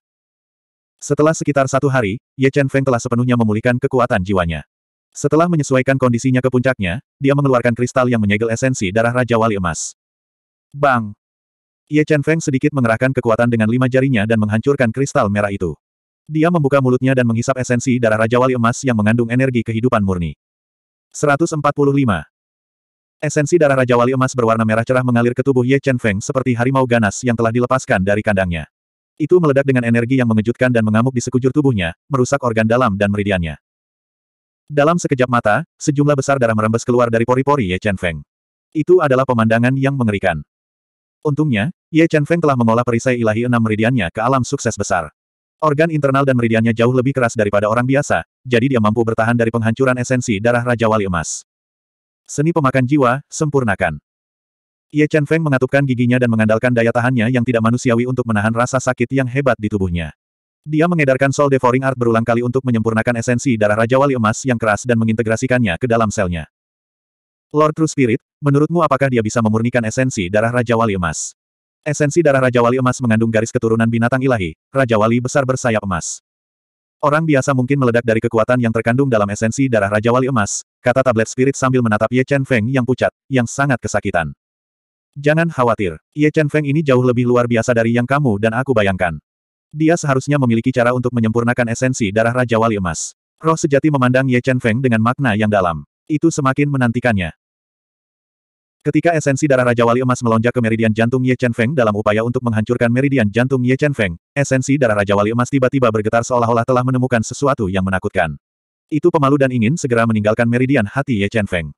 Setelah sekitar satu hari, Ye Chen Feng telah sepenuhnya memulihkan kekuatan jiwanya. Setelah menyesuaikan kondisinya ke puncaknya, dia mengeluarkan kristal yang menyegel esensi darah Raja Wali Emas. Bang! Ye Chen Feng sedikit mengerahkan kekuatan dengan lima jarinya dan menghancurkan kristal merah itu. Dia membuka mulutnya dan menghisap esensi darah Raja Wali Emas yang mengandung energi kehidupan murni. 145. Esensi darah Raja Wali emas berwarna merah cerah mengalir ke tubuh Ye Chen Feng seperti harimau ganas yang telah dilepaskan dari kandangnya. Itu meledak dengan energi yang mengejutkan dan mengamuk di sekujur tubuhnya, merusak organ dalam dan meridiannya. Dalam sekejap mata, sejumlah besar darah merembes keluar dari pori-pori Ye Chen Feng. Itu adalah pemandangan yang mengerikan. Untungnya, Ye Chen Feng telah mengolah perisai ilahi enam meridiannya ke alam sukses besar. Organ internal dan meridiannya jauh lebih keras daripada orang biasa, jadi dia mampu bertahan dari penghancuran esensi darah Raja Wali Emas. Seni pemakan jiwa, sempurnakan. Ye Chen Feng mengatupkan giginya dan mengandalkan daya tahannya yang tidak manusiawi untuk menahan rasa sakit yang hebat di tubuhnya. Dia mengedarkan Soul Devouring Art berulang kali untuk menyempurnakan esensi darah Raja Wali Emas yang keras dan mengintegrasikannya ke dalam selnya. Lord True Spirit, menurutmu apakah dia bisa memurnikan esensi darah Raja Wali Emas? Esensi darah Raja Wali Emas mengandung garis keturunan binatang ilahi, Raja Wali besar bersayap emas. Orang biasa mungkin meledak dari kekuatan yang terkandung dalam esensi darah Raja Wali Emas, kata tablet spirit sambil menatap Ye Chen Feng yang pucat, yang sangat kesakitan. Jangan khawatir, Ye Chen Feng ini jauh lebih luar biasa dari yang kamu dan aku bayangkan. Dia seharusnya memiliki cara untuk menyempurnakan esensi darah Raja Wali Emas. Roh sejati memandang Ye Chen Feng dengan makna yang dalam. Itu semakin menantikannya. Ketika esensi darah Raja Wali Emas melonjak ke meridian jantung Ye Chen Feng dalam upaya untuk menghancurkan meridian jantung Ye Chen Feng, esensi darah Raja Wali Emas tiba-tiba bergetar seolah-olah telah menemukan sesuatu yang menakutkan. Itu pemalu dan ingin segera meninggalkan meridian hati Ye Chen Feng.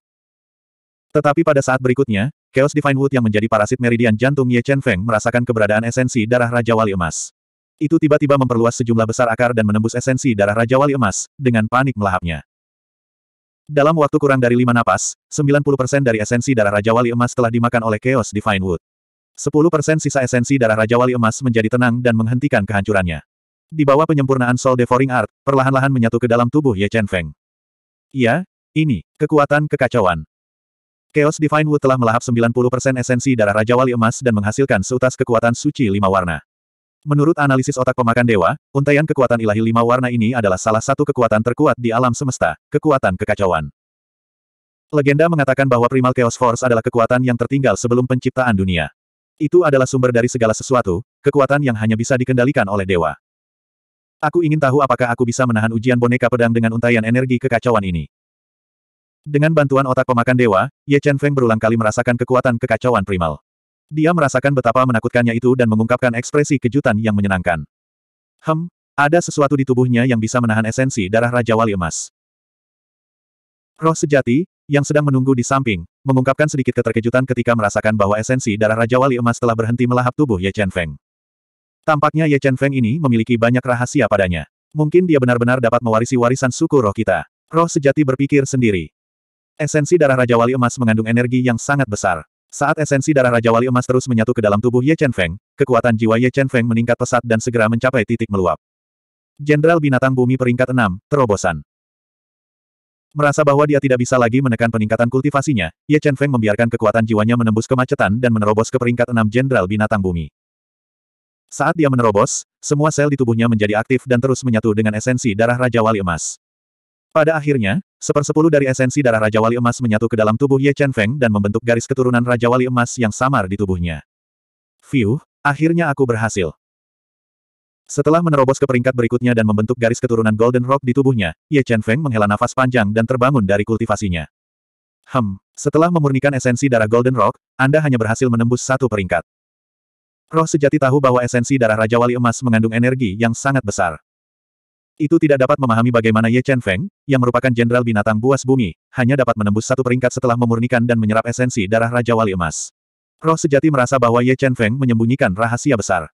Tetapi pada saat berikutnya, Chaos Divine Wood yang menjadi parasit meridian jantung Ye Chen Feng merasakan keberadaan esensi darah Raja Wali Emas. Itu tiba-tiba memperluas sejumlah besar akar dan menembus esensi darah Raja Wali Emas, dengan panik melahapnya. Dalam waktu kurang dari lima napas, 90% dari esensi darah Raja Wali Emas telah dimakan oleh Chaos Divine Wood. 10% sisa esensi darah Raja Wali Emas menjadi tenang dan menghentikan kehancurannya. Di bawah penyempurnaan Soul Devouring Art, perlahan-lahan menyatu ke dalam tubuh Ye Chen Feng. Iya, ini, kekuatan kekacauan. Chaos Divine Wood telah melahap 90% esensi darah Raja Wali Emas dan menghasilkan seutas kekuatan suci lima warna. Menurut analisis otak pemakan dewa, untaian kekuatan ilahi lima warna ini adalah salah satu kekuatan terkuat di alam semesta, kekuatan kekacauan. Legenda mengatakan bahwa Primal Chaos Force adalah kekuatan yang tertinggal sebelum penciptaan dunia. Itu adalah sumber dari segala sesuatu, kekuatan yang hanya bisa dikendalikan oleh dewa. Aku ingin tahu apakah aku bisa menahan ujian boneka pedang dengan untaian energi kekacauan ini. Dengan bantuan otak pemakan dewa, Ye Chen Feng berulang kali merasakan kekuatan kekacauan primal. Dia merasakan betapa menakutkannya itu dan mengungkapkan ekspresi kejutan yang menyenangkan. Hem, ada sesuatu di tubuhnya yang bisa menahan esensi darah Raja Wali Emas. Roh sejati, yang sedang menunggu di samping, mengungkapkan sedikit keterkejutan ketika merasakan bahwa esensi darah Raja Wali Emas telah berhenti melahap tubuh Ye Chen Feng. Tampaknya Ye Chen Feng ini memiliki banyak rahasia padanya. Mungkin dia benar-benar dapat mewarisi warisan suku roh kita. Roh sejati berpikir sendiri. Esensi darah Raja Wali Emas mengandung energi yang sangat besar. Saat esensi darah Raja Wali Emas terus menyatu ke dalam tubuh Ye Chen Feng, kekuatan jiwa Ye Chen Feng meningkat pesat dan segera mencapai titik meluap. Jenderal Binatang Bumi peringkat 6, terobosan. Merasa bahwa dia tidak bisa lagi menekan peningkatan kultivasinya, Ye Chen Feng membiarkan kekuatan jiwanya menembus kemacetan dan menerobos ke peringkat 6 Jenderal Binatang Bumi. Saat dia menerobos, semua sel di tubuhnya menjadi aktif dan terus menyatu dengan esensi darah Raja Wali Emas. Pada akhirnya, Sepersepuluh dari esensi darah Raja Wali Emas menyatu ke dalam tubuh Ye Chen Feng dan membentuk garis keturunan Raja Wali Emas yang samar di tubuhnya. Fiu, akhirnya aku berhasil. Setelah menerobos ke peringkat berikutnya dan membentuk garis keturunan Golden Rock di tubuhnya, Ye Chen Feng menghela nafas panjang dan terbangun dari kultivasinya. Hem, setelah memurnikan esensi darah Golden Rock, Anda hanya berhasil menembus satu peringkat. Roh sejati tahu bahwa esensi darah Raja Wali Emas mengandung energi yang sangat besar. Itu tidak dapat memahami bagaimana Ye Chen Feng, yang merupakan jenderal binatang buas bumi, hanya dapat menembus satu peringkat setelah memurnikan dan menyerap esensi darah Raja Wali Emas. Roh sejati merasa bahwa Ye Chen Feng menyembunyikan rahasia besar.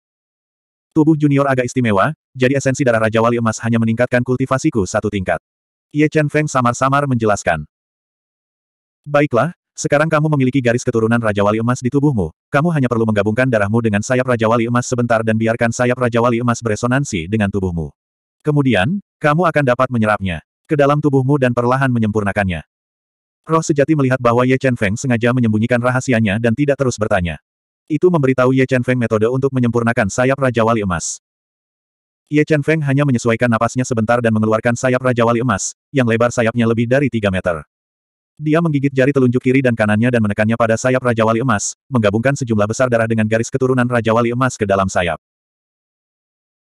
Tubuh junior agak istimewa, jadi esensi darah Raja Wali Emas hanya meningkatkan kultivasiku satu tingkat. Ye Chen Feng samar-samar menjelaskan. Baiklah, sekarang kamu memiliki garis keturunan Raja Wali Emas di tubuhmu, kamu hanya perlu menggabungkan darahmu dengan sayap Raja Wali Emas sebentar dan biarkan sayap Raja Wali Emas beresonansi dengan tubuhmu. Kemudian, kamu akan dapat menyerapnya ke dalam tubuhmu dan perlahan menyempurnakannya. Roh sejati melihat bahwa Ye Chen Feng sengaja menyembunyikan rahasianya dan tidak terus bertanya. Itu memberitahu Ye Chen Feng metode untuk menyempurnakan sayap Raja Wali Emas. Ye Chen Feng hanya menyesuaikan napasnya sebentar dan mengeluarkan sayap Raja Wali Emas, yang lebar sayapnya lebih dari 3 meter. Dia menggigit jari telunjuk kiri dan kanannya dan menekannya pada sayap Raja Wali Emas, menggabungkan sejumlah besar darah dengan garis keturunan Raja Wali Emas ke dalam sayap.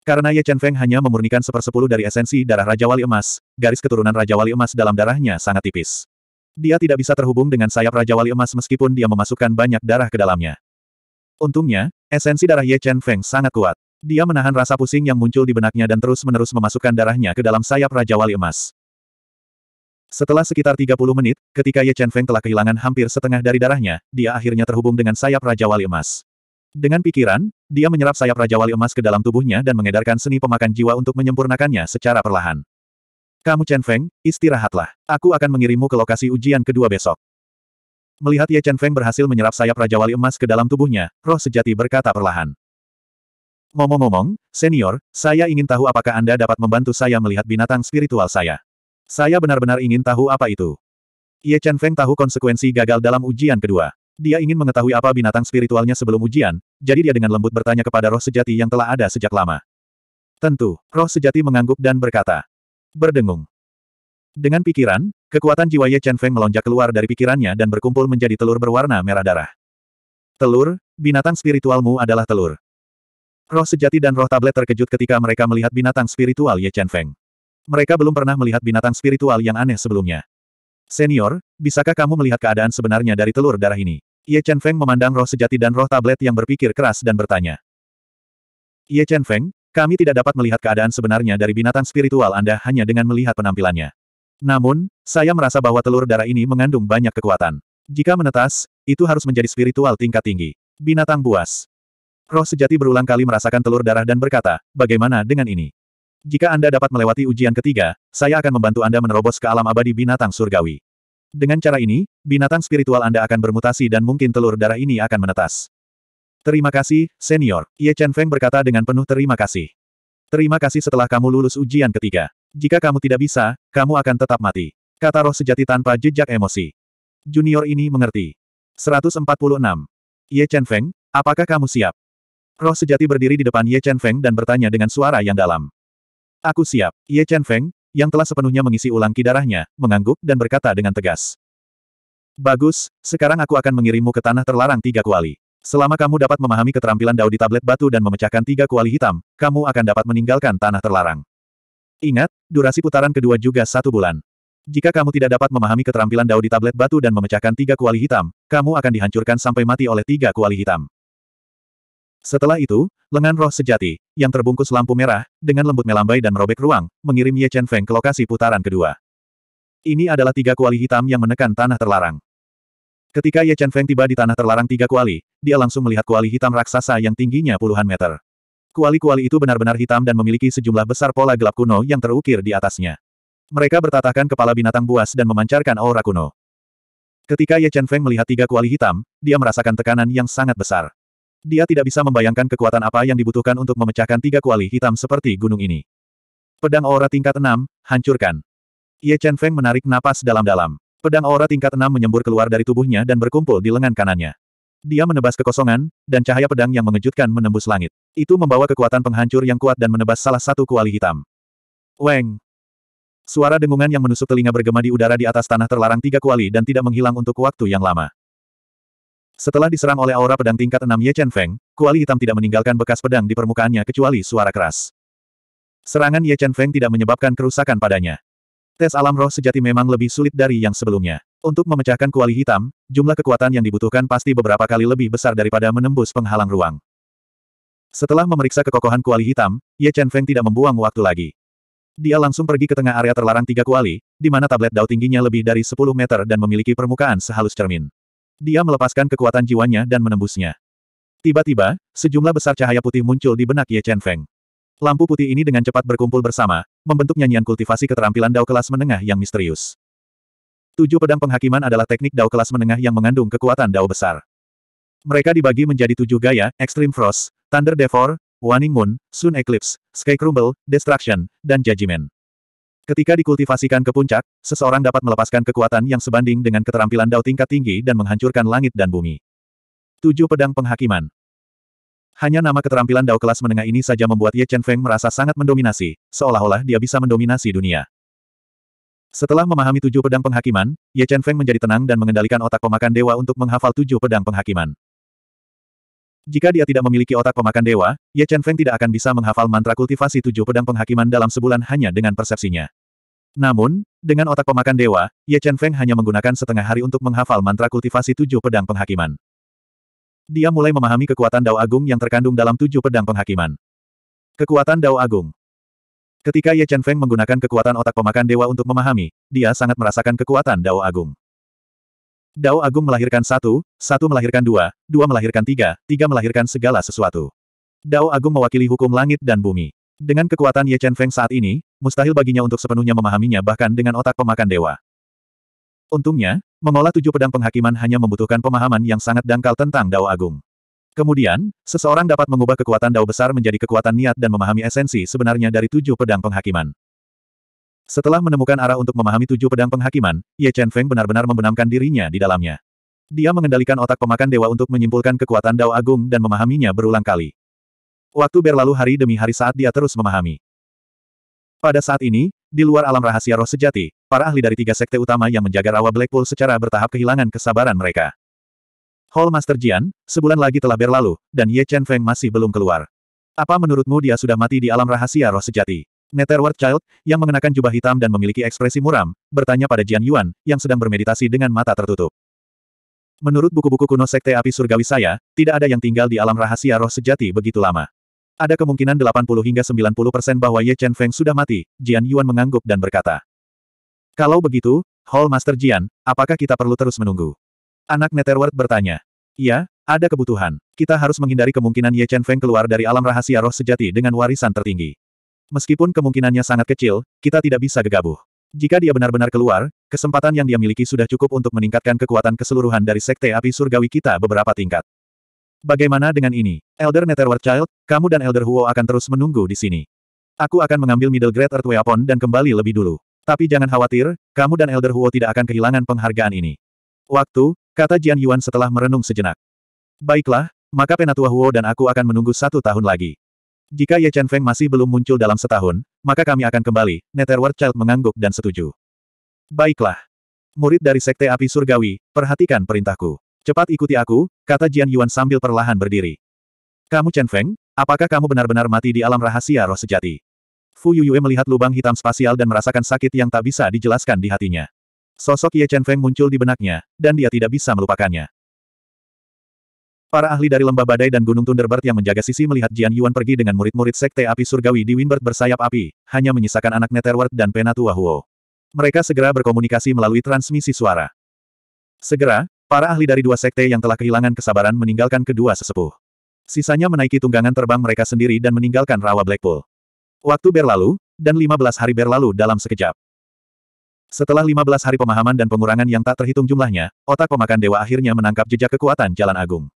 Karena Ye Chen Feng hanya memurnikan sepersepuluh dari esensi darah Raja Wali Emas, garis keturunan Raja Wali Emas dalam darahnya sangat tipis. Dia tidak bisa terhubung dengan sayap Raja Wali Emas meskipun dia memasukkan banyak darah ke dalamnya. Untungnya, esensi darah Ye Chen Feng sangat kuat. Dia menahan rasa pusing yang muncul di benaknya dan terus-menerus memasukkan darahnya ke dalam sayap Raja Wali Emas. Setelah sekitar 30 menit, ketika Ye Chen Feng telah kehilangan hampir setengah dari darahnya, dia akhirnya terhubung dengan sayap Raja Wali Emas. Dengan pikiran, dia menyerap sayap Raja Wali Emas ke dalam tubuhnya dan mengedarkan seni pemakan jiwa untuk menyempurnakannya secara perlahan. Kamu Chen Feng, istirahatlah. Aku akan mengirimmu ke lokasi ujian kedua besok. Melihat Ye Chen Feng berhasil menyerap sayap Raja Wali Emas ke dalam tubuhnya, roh sejati berkata perlahan. Ngomong-ngomong, senior, saya ingin tahu apakah Anda dapat membantu saya melihat binatang spiritual saya. Saya benar-benar ingin tahu apa itu. Ye Chen Feng tahu konsekuensi gagal dalam ujian kedua. Dia ingin mengetahui apa binatang spiritualnya sebelum ujian, jadi dia dengan lembut bertanya kepada roh sejati yang telah ada sejak lama. Tentu, roh sejati mengangguk dan berkata. Berdengung. Dengan pikiran, kekuatan jiwa Ye Chen Feng melonjak keluar dari pikirannya dan berkumpul menjadi telur berwarna merah darah. Telur, binatang spiritualmu adalah telur. Roh sejati dan roh tablet terkejut ketika mereka melihat binatang spiritual Ye Chen Feng. Mereka belum pernah melihat binatang spiritual yang aneh sebelumnya. Senior, bisakah kamu melihat keadaan sebenarnya dari telur darah ini? Ye Chen Feng memandang roh sejati dan roh tablet yang berpikir keras dan bertanya. Ye Chen Feng, kami tidak dapat melihat keadaan sebenarnya dari binatang spiritual Anda hanya dengan melihat penampilannya. Namun, saya merasa bahwa telur darah ini mengandung banyak kekuatan. Jika menetas, itu harus menjadi spiritual tingkat tinggi. Binatang buas. Roh sejati berulang kali merasakan telur darah dan berkata, bagaimana dengan ini? Jika Anda dapat melewati ujian ketiga, saya akan membantu Anda menerobos ke alam abadi binatang surgawi. Dengan cara ini, binatang spiritual Anda akan bermutasi dan mungkin telur darah ini akan menetas. Terima kasih, senior. Ye Chen Feng berkata dengan penuh terima kasih. Terima kasih setelah kamu lulus ujian ketiga. Jika kamu tidak bisa, kamu akan tetap mati. Kata roh sejati tanpa jejak emosi. Junior ini mengerti. 146. Ye Chen Feng, apakah kamu siap? Roh sejati berdiri di depan Ye Chen Feng dan bertanya dengan suara yang dalam. Aku siap. Ye Chen Feng, yang telah sepenuhnya mengisi ulang ki darahnya, mengangguk dan berkata dengan tegas. Bagus, sekarang aku akan mengirimmu ke tanah terlarang tiga kuali. Selama kamu dapat memahami keterampilan dao di tablet batu dan memecahkan tiga kuali hitam, kamu akan dapat meninggalkan tanah terlarang. Ingat, durasi putaran kedua juga satu bulan. Jika kamu tidak dapat memahami keterampilan dao di tablet batu dan memecahkan tiga kuali hitam, kamu akan dihancurkan sampai mati oleh tiga kuali hitam. Setelah itu, lengan roh sejati, yang terbungkus lampu merah, dengan lembut melambai dan merobek ruang, mengirim Ye Chen Feng ke lokasi putaran kedua. Ini adalah tiga kuali hitam yang menekan tanah terlarang. Ketika Ye Chen Feng tiba di tanah terlarang tiga kuali, dia langsung melihat kuali hitam raksasa yang tingginya puluhan meter. Kuali-kuali itu benar-benar hitam dan memiliki sejumlah besar pola gelap kuno yang terukir di atasnya. Mereka bertatakan kepala binatang buas dan memancarkan aura kuno. Ketika Ye Chen Feng melihat tiga kuali hitam, dia merasakan tekanan yang sangat besar. Dia tidak bisa membayangkan kekuatan apa yang dibutuhkan untuk memecahkan tiga kuali hitam seperti gunung ini. Pedang aura tingkat enam, hancurkan. Ye Chen Feng menarik napas dalam-dalam. Pedang aura tingkat enam menyembur keluar dari tubuhnya dan berkumpul di lengan kanannya. Dia menebas kekosongan, dan cahaya pedang yang mengejutkan menembus langit. Itu membawa kekuatan penghancur yang kuat dan menebas salah satu kuali hitam. Weng! Suara dengungan yang menusuk telinga bergema di udara di atas tanah terlarang tiga kuali dan tidak menghilang untuk waktu yang lama. Setelah diserang oleh aura pedang tingkat 6 Ye Chen Feng, kuali hitam tidak meninggalkan bekas pedang di permukaannya kecuali suara keras. Serangan Ye Chen Feng tidak menyebabkan kerusakan padanya. Tes alam roh sejati memang lebih sulit dari yang sebelumnya. Untuk memecahkan kuali hitam, jumlah kekuatan yang dibutuhkan pasti beberapa kali lebih besar daripada menembus penghalang ruang. Setelah memeriksa kekokohan kuali hitam, Ye Chen Feng tidak membuang waktu lagi. Dia langsung pergi ke tengah area terlarang tiga kuali, di mana tablet dao tingginya lebih dari 10 meter dan memiliki permukaan sehalus cermin. Dia melepaskan kekuatan jiwanya dan menembusnya. Tiba-tiba, sejumlah besar cahaya putih muncul di benak Ye Chen Feng. Lampu putih ini dengan cepat berkumpul bersama, membentuk nyanyian kultivasi keterampilan dao kelas menengah yang misterius. Tujuh pedang penghakiman adalah teknik dao kelas menengah yang mengandung kekuatan dao besar. Mereka dibagi menjadi tujuh gaya, Extreme Frost, Thunder Devour, Warning Moon, Sun Eclipse, Sky Crumble, Destruction, dan Judgment. Ketika dikultivasikan ke puncak, seseorang dapat melepaskan kekuatan yang sebanding dengan keterampilan Dao tingkat tinggi dan menghancurkan langit dan bumi. Tujuh Pedang Penghakiman Hanya nama keterampilan Dao kelas menengah ini saja membuat Ye Chen Feng merasa sangat mendominasi, seolah-olah dia bisa mendominasi dunia. Setelah memahami tujuh pedang penghakiman, Ye Chen Feng menjadi tenang dan mengendalikan otak pemakan dewa untuk menghafal tujuh pedang penghakiman. Jika dia tidak memiliki otak pemakan dewa, Ye Chen Feng tidak akan bisa menghafal mantra kultivasi tujuh pedang penghakiman dalam sebulan hanya dengan persepsinya. Namun, dengan otak pemakan dewa, Ye Chen Feng hanya menggunakan setengah hari untuk menghafal mantra kultivasi tujuh pedang penghakiman. Dia mulai memahami kekuatan Dao Agung yang terkandung dalam tujuh pedang penghakiman. Kekuatan Dao Agung Ketika Ye Chen Feng menggunakan kekuatan otak pemakan dewa untuk memahami, dia sangat merasakan kekuatan Dao Agung. Dao Agung melahirkan satu, satu melahirkan dua, dua melahirkan tiga, tiga melahirkan segala sesuatu. Dao Agung mewakili hukum langit dan bumi. Dengan kekuatan Ye Chen Feng saat ini, mustahil baginya untuk sepenuhnya memahaminya bahkan dengan otak pemakan dewa. Untungnya, mengolah tujuh pedang penghakiman hanya membutuhkan pemahaman yang sangat dangkal tentang Dao Agung. Kemudian, seseorang dapat mengubah kekuatan Dao besar menjadi kekuatan niat dan memahami esensi sebenarnya dari tujuh pedang penghakiman. Setelah menemukan arah untuk memahami tujuh pedang penghakiman, Ye Chen Feng benar-benar membenamkan dirinya di dalamnya. Dia mengendalikan otak pemakan dewa untuk menyimpulkan kekuatan Dao Agung dan memahaminya berulang kali. Waktu berlalu hari demi hari saat dia terus memahami. Pada saat ini, di luar alam rahasia roh sejati, para ahli dari tiga sekte utama yang menjaga rawa Blackpool secara bertahap kehilangan kesabaran mereka. Hall Master Jian, sebulan lagi telah berlalu, dan Ye Chen Feng masih belum keluar. Apa menurutmu dia sudah mati di alam rahasia roh sejati? Netherworld Child, yang mengenakan jubah hitam dan memiliki ekspresi muram, bertanya pada Jian Yuan, yang sedang bermeditasi dengan mata tertutup. Menurut buku-buku kuno Sekte Api Surgawi saya, tidak ada yang tinggal di alam rahasia roh sejati begitu lama. Ada kemungkinan 80 hingga 90 persen bahwa Ye Chen Feng sudah mati, Jian Yuan mengangguk dan berkata. Kalau begitu, Hall Master Jian, apakah kita perlu terus menunggu? Anak Netherworld bertanya. Iya, ada kebutuhan. Kita harus menghindari kemungkinan Ye Chen Feng keluar dari alam rahasia roh sejati dengan warisan tertinggi. Meskipun kemungkinannya sangat kecil, kita tidak bisa gegabah. Jika dia benar-benar keluar, kesempatan yang dia miliki sudah cukup untuk meningkatkan kekuatan keseluruhan dari Sekte Api Surgawi kita beberapa tingkat. Bagaimana dengan ini? Elder Netherworld Child, kamu dan Elder Huo akan terus menunggu di sini. Aku akan mengambil Middle Grade Earth Weapon dan kembali lebih dulu. Tapi jangan khawatir, kamu dan Elder Huo tidak akan kehilangan penghargaan ini. Waktu, kata Jian Yuan setelah merenung sejenak. Baiklah, maka Penatua Huo dan aku akan menunggu satu tahun lagi. Jika Ye Chen Feng masih belum muncul dalam setahun, maka kami akan kembali, Netherworld Child mengangguk dan setuju. Baiklah. Murid dari Sekte Api Surgawi, perhatikan perintahku. Cepat ikuti aku, kata Jian Yuan sambil perlahan berdiri. Kamu Chen Feng, apakah kamu benar-benar mati di alam rahasia roh sejati? Fu Yuyue melihat lubang hitam spasial dan merasakan sakit yang tak bisa dijelaskan di hatinya. Sosok Ye Chen Feng muncul di benaknya, dan dia tidak bisa melupakannya. Para ahli dari lembah badai dan gunung Thunderbird yang menjaga sisi melihat Jian Yuan pergi dengan murid-murid sekte api surgawi di Winbird bersayap api, hanya menyisakan anak Netherworld dan Penatua Huo. Mereka segera berkomunikasi melalui transmisi suara. Segera, para ahli dari dua sekte yang telah kehilangan kesabaran meninggalkan kedua sesepuh. Sisanya menaiki tunggangan terbang mereka sendiri dan meninggalkan rawa Blackpool. Waktu berlalu, dan 15 hari berlalu dalam sekejap. Setelah 15 hari pemahaman dan pengurangan yang tak terhitung jumlahnya, otak pemakan dewa akhirnya menangkap jejak kekuatan Jalan Agung.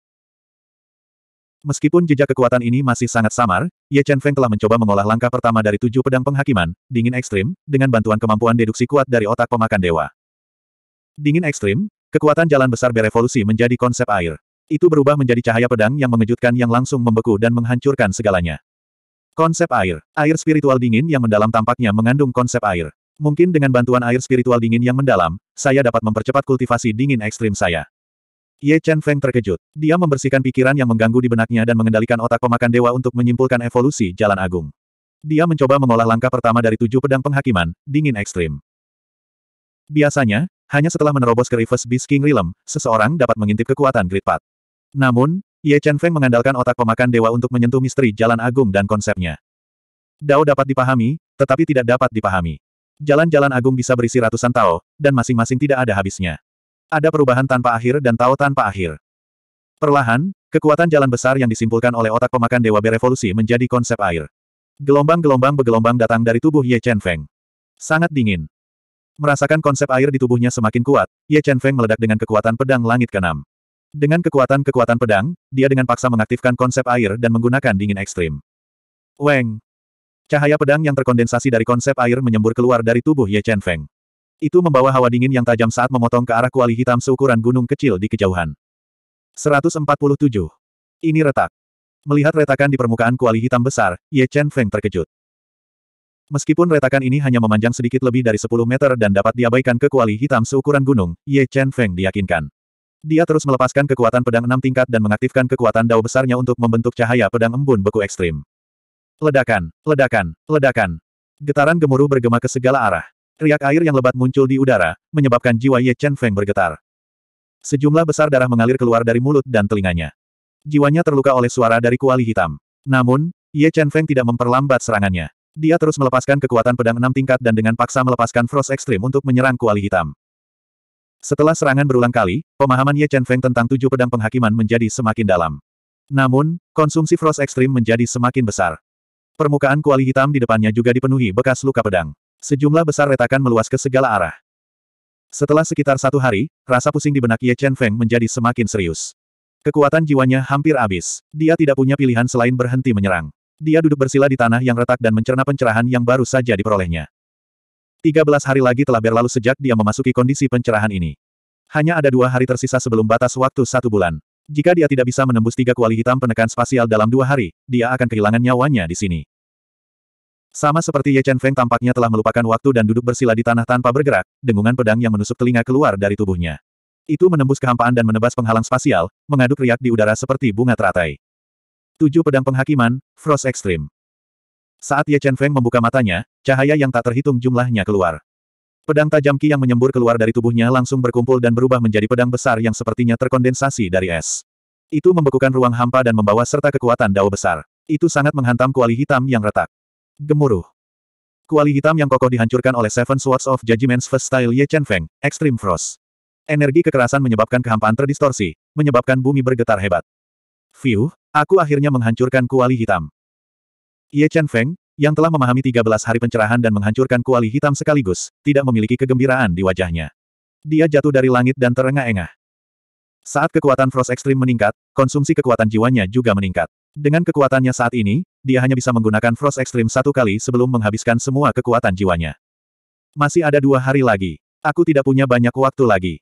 Meskipun jejak kekuatan ini masih sangat samar, Ye Chen Feng telah mencoba mengolah langkah pertama dari tujuh pedang penghakiman, dingin ekstrim, dengan bantuan kemampuan deduksi kuat dari otak pemakan dewa. Dingin ekstrim, kekuatan jalan besar berevolusi menjadi konsep air. Itu berubah menjadi cahaya pedang yang mengejutkan yang langsung membeku dan menghancurkan segalanya. Konsep air, air spiritual dingin yang mendalam tampaknya mengandung konsep air. Mungkin dengan bantuan air spiritual dingin yang mendalam, saya dapat mempercepat kultivasi dingin ekstrim saya. Ye Chen Feng terkejut. Dia membersihkan pikiran yang mengganggu di benaknya dan mengendalikan otak pemakan dewa untuk menyimpulkan evolusi jalan agung. Dia mencoba mengolah langkah pertama dari tujuh pedang penghakiman, dingin ekstrim. Biasanya, hanya setelah menerobos ke reverse Beast King Realm, seseorang dapat mengintip kekuatan Great Path. Namun, Ye Chen Feng mengandalkan otak pemakan dewa untuk menyentuh misteri jalan agung dan konsepnya. Dao dapat dipahami, tetapi tidak dapat dipahami. Jalan-jalan agung bisa berisi ratusan tao, dan masing-masing tidak ada habisnya. Ada perubahan tanpa akhir dan tawa tanpa akhir. Perlahan, kekuatan jalan besar yang disimpulkan oleh otak pemakan Dewa Berevolusi menjadi konsep air. Gelombang-gelombang begelombang datang dari tubuh Ye Chen Feng. Sangat dingin. Merasakan konsep air di tubuhnya semakin kuat, Ye Chen Feng meledak dengan kekuatan pedang langit keenam. Dengan kekuatan-kekuatan pedang, dia dengan paksa mengaktifkan konsep air dan menggunakan dingin ekstrim. Weng! Cahaya pedang yang terkondensasi dari konsep air menyembur keluar dari tubuh Ye Chen Feng. Itu membawa hawa dingin yang tajam saat memotong ke arah kuali hitam seukuran gunung kecil di kejauhan. 147. Ini retak. Melihat retakan di permukaan kuali hitam besar, Ye Chen Feng terkejut. Meskipun retakan ini hanya memanjang sedikit lebih dari 10 meter dan dapat diabaikan ke kuali hitam seukuran gunung, Ye Chen Feng diyakinkan. Dia terus melepaskan kekuatan pedang enam tingkat dan mengaktifkan kekuatan dao besarnya untuk membentuk cahaya pedang embun beku ekstrim. Ledakan, ledakan, ledakan. Getaran gemuruh bergema ke segala arah. Riak air yang lebat muncul di udara, menyebabkan jiwa Ye Chen Feng bergetar. Sejumlah besar darah mengalir keluar dari mulut dan telinganya. Jiwanya terluka oleh suara dari kuali hitam. Namun, Ye Chen Feng tidak memperlambat serangannya. Dia terus melepaskan kekuatan pedang enam tingkat dan dengan paksa melepaskan Frost Extreme untuk menyerang kuali hitam. Setelah serangan berulang kali, pemahaman Ye Chen Feng tentang tujuh pedang penghakiman menjadi semakin dalam. Namun, konsumsi Frost Extreme menjadi semakin besar. Permukaan kuali hitam di depannya juga dipenuhi bekas luka pedang. Sejumlah besar retakan meluas ke segala arah. Setelah sekitar satu hari, rasa pusing di benak Ye Chen Feng menjadi semakin serius. Kekuatan jiwanya hampir habis. Dia tidak punya pilihan selain berhenti menyerang. Dia duduk bersila di tanah yang retak dan mencerna pencerahan yang baru saja diperolehnya. 13 hari lagi telah berlalu sejak dia memasuki kondisi pencerahan ini. Hanya ada dua hari tersisa sebelum batas waktu satu bulan. Jika dia tidak bisa menembus tiga kuali hitam penekan spasial dalam dua hari, dia akan kehilangan nyawanya di sini. Sama seperti Ye Chen Feng tampaknya telah melupakan waktu dan duduk bersila di tanah tanpa bergerak, dengungan pedang yang menusuk telinga keluar dari tubuhnya. Itu menembus kehampaan dan menebas penghalang spasial, mengaduk riak di udara seperti bunga teratai. Tujuh pedang penghakiman, Frost Extreme. Saat Ye Chen Feng membuka matanya, cahaya yang tak terhitung jumlahnya keluar. Pedang tajam Ki yang menyembur keluar dari tubuhnya langsung berkumpul dan berubah menjadi pedang besar yang sepertinya terkondensasi dari es. Itu membekukan ruang hampa dan membawa serta kekuatan dao besar. Itu sangat menghantam kuali hitam yang retak. Gemuruh. Kuali hitam yang kokoh dihancurkan oleh Seven Swords of Judgments First Style Ye Chen Feng, Extreme Frost. Energi kekerasan menyebabkan kehampaan terdistorsi, menyebabkan bumi bergetar hebat. Fiu, aku akhirnya menghancurkan kuali hitam. Ye Chen Feng, yang telah memahami 13 hari pencerahan dan menghancurkan kuali hitam sekaligus, tidak memiliki kegembiraan di wajahnya. Dia jatuh dari langit dan terengah-engah. Saat kekuatan Frost Extreme meningkat, konsumsi kekuatan jiwanya juga meningkat. Dengan kekuatannya saat ini, dia hanya bisa menggunakan Frost Extreme satu kali sebelum menghabiskan semua kekuatan jiwanya. Masih ada dua hari lagi. Aku tidak punya banyak waktu lagi.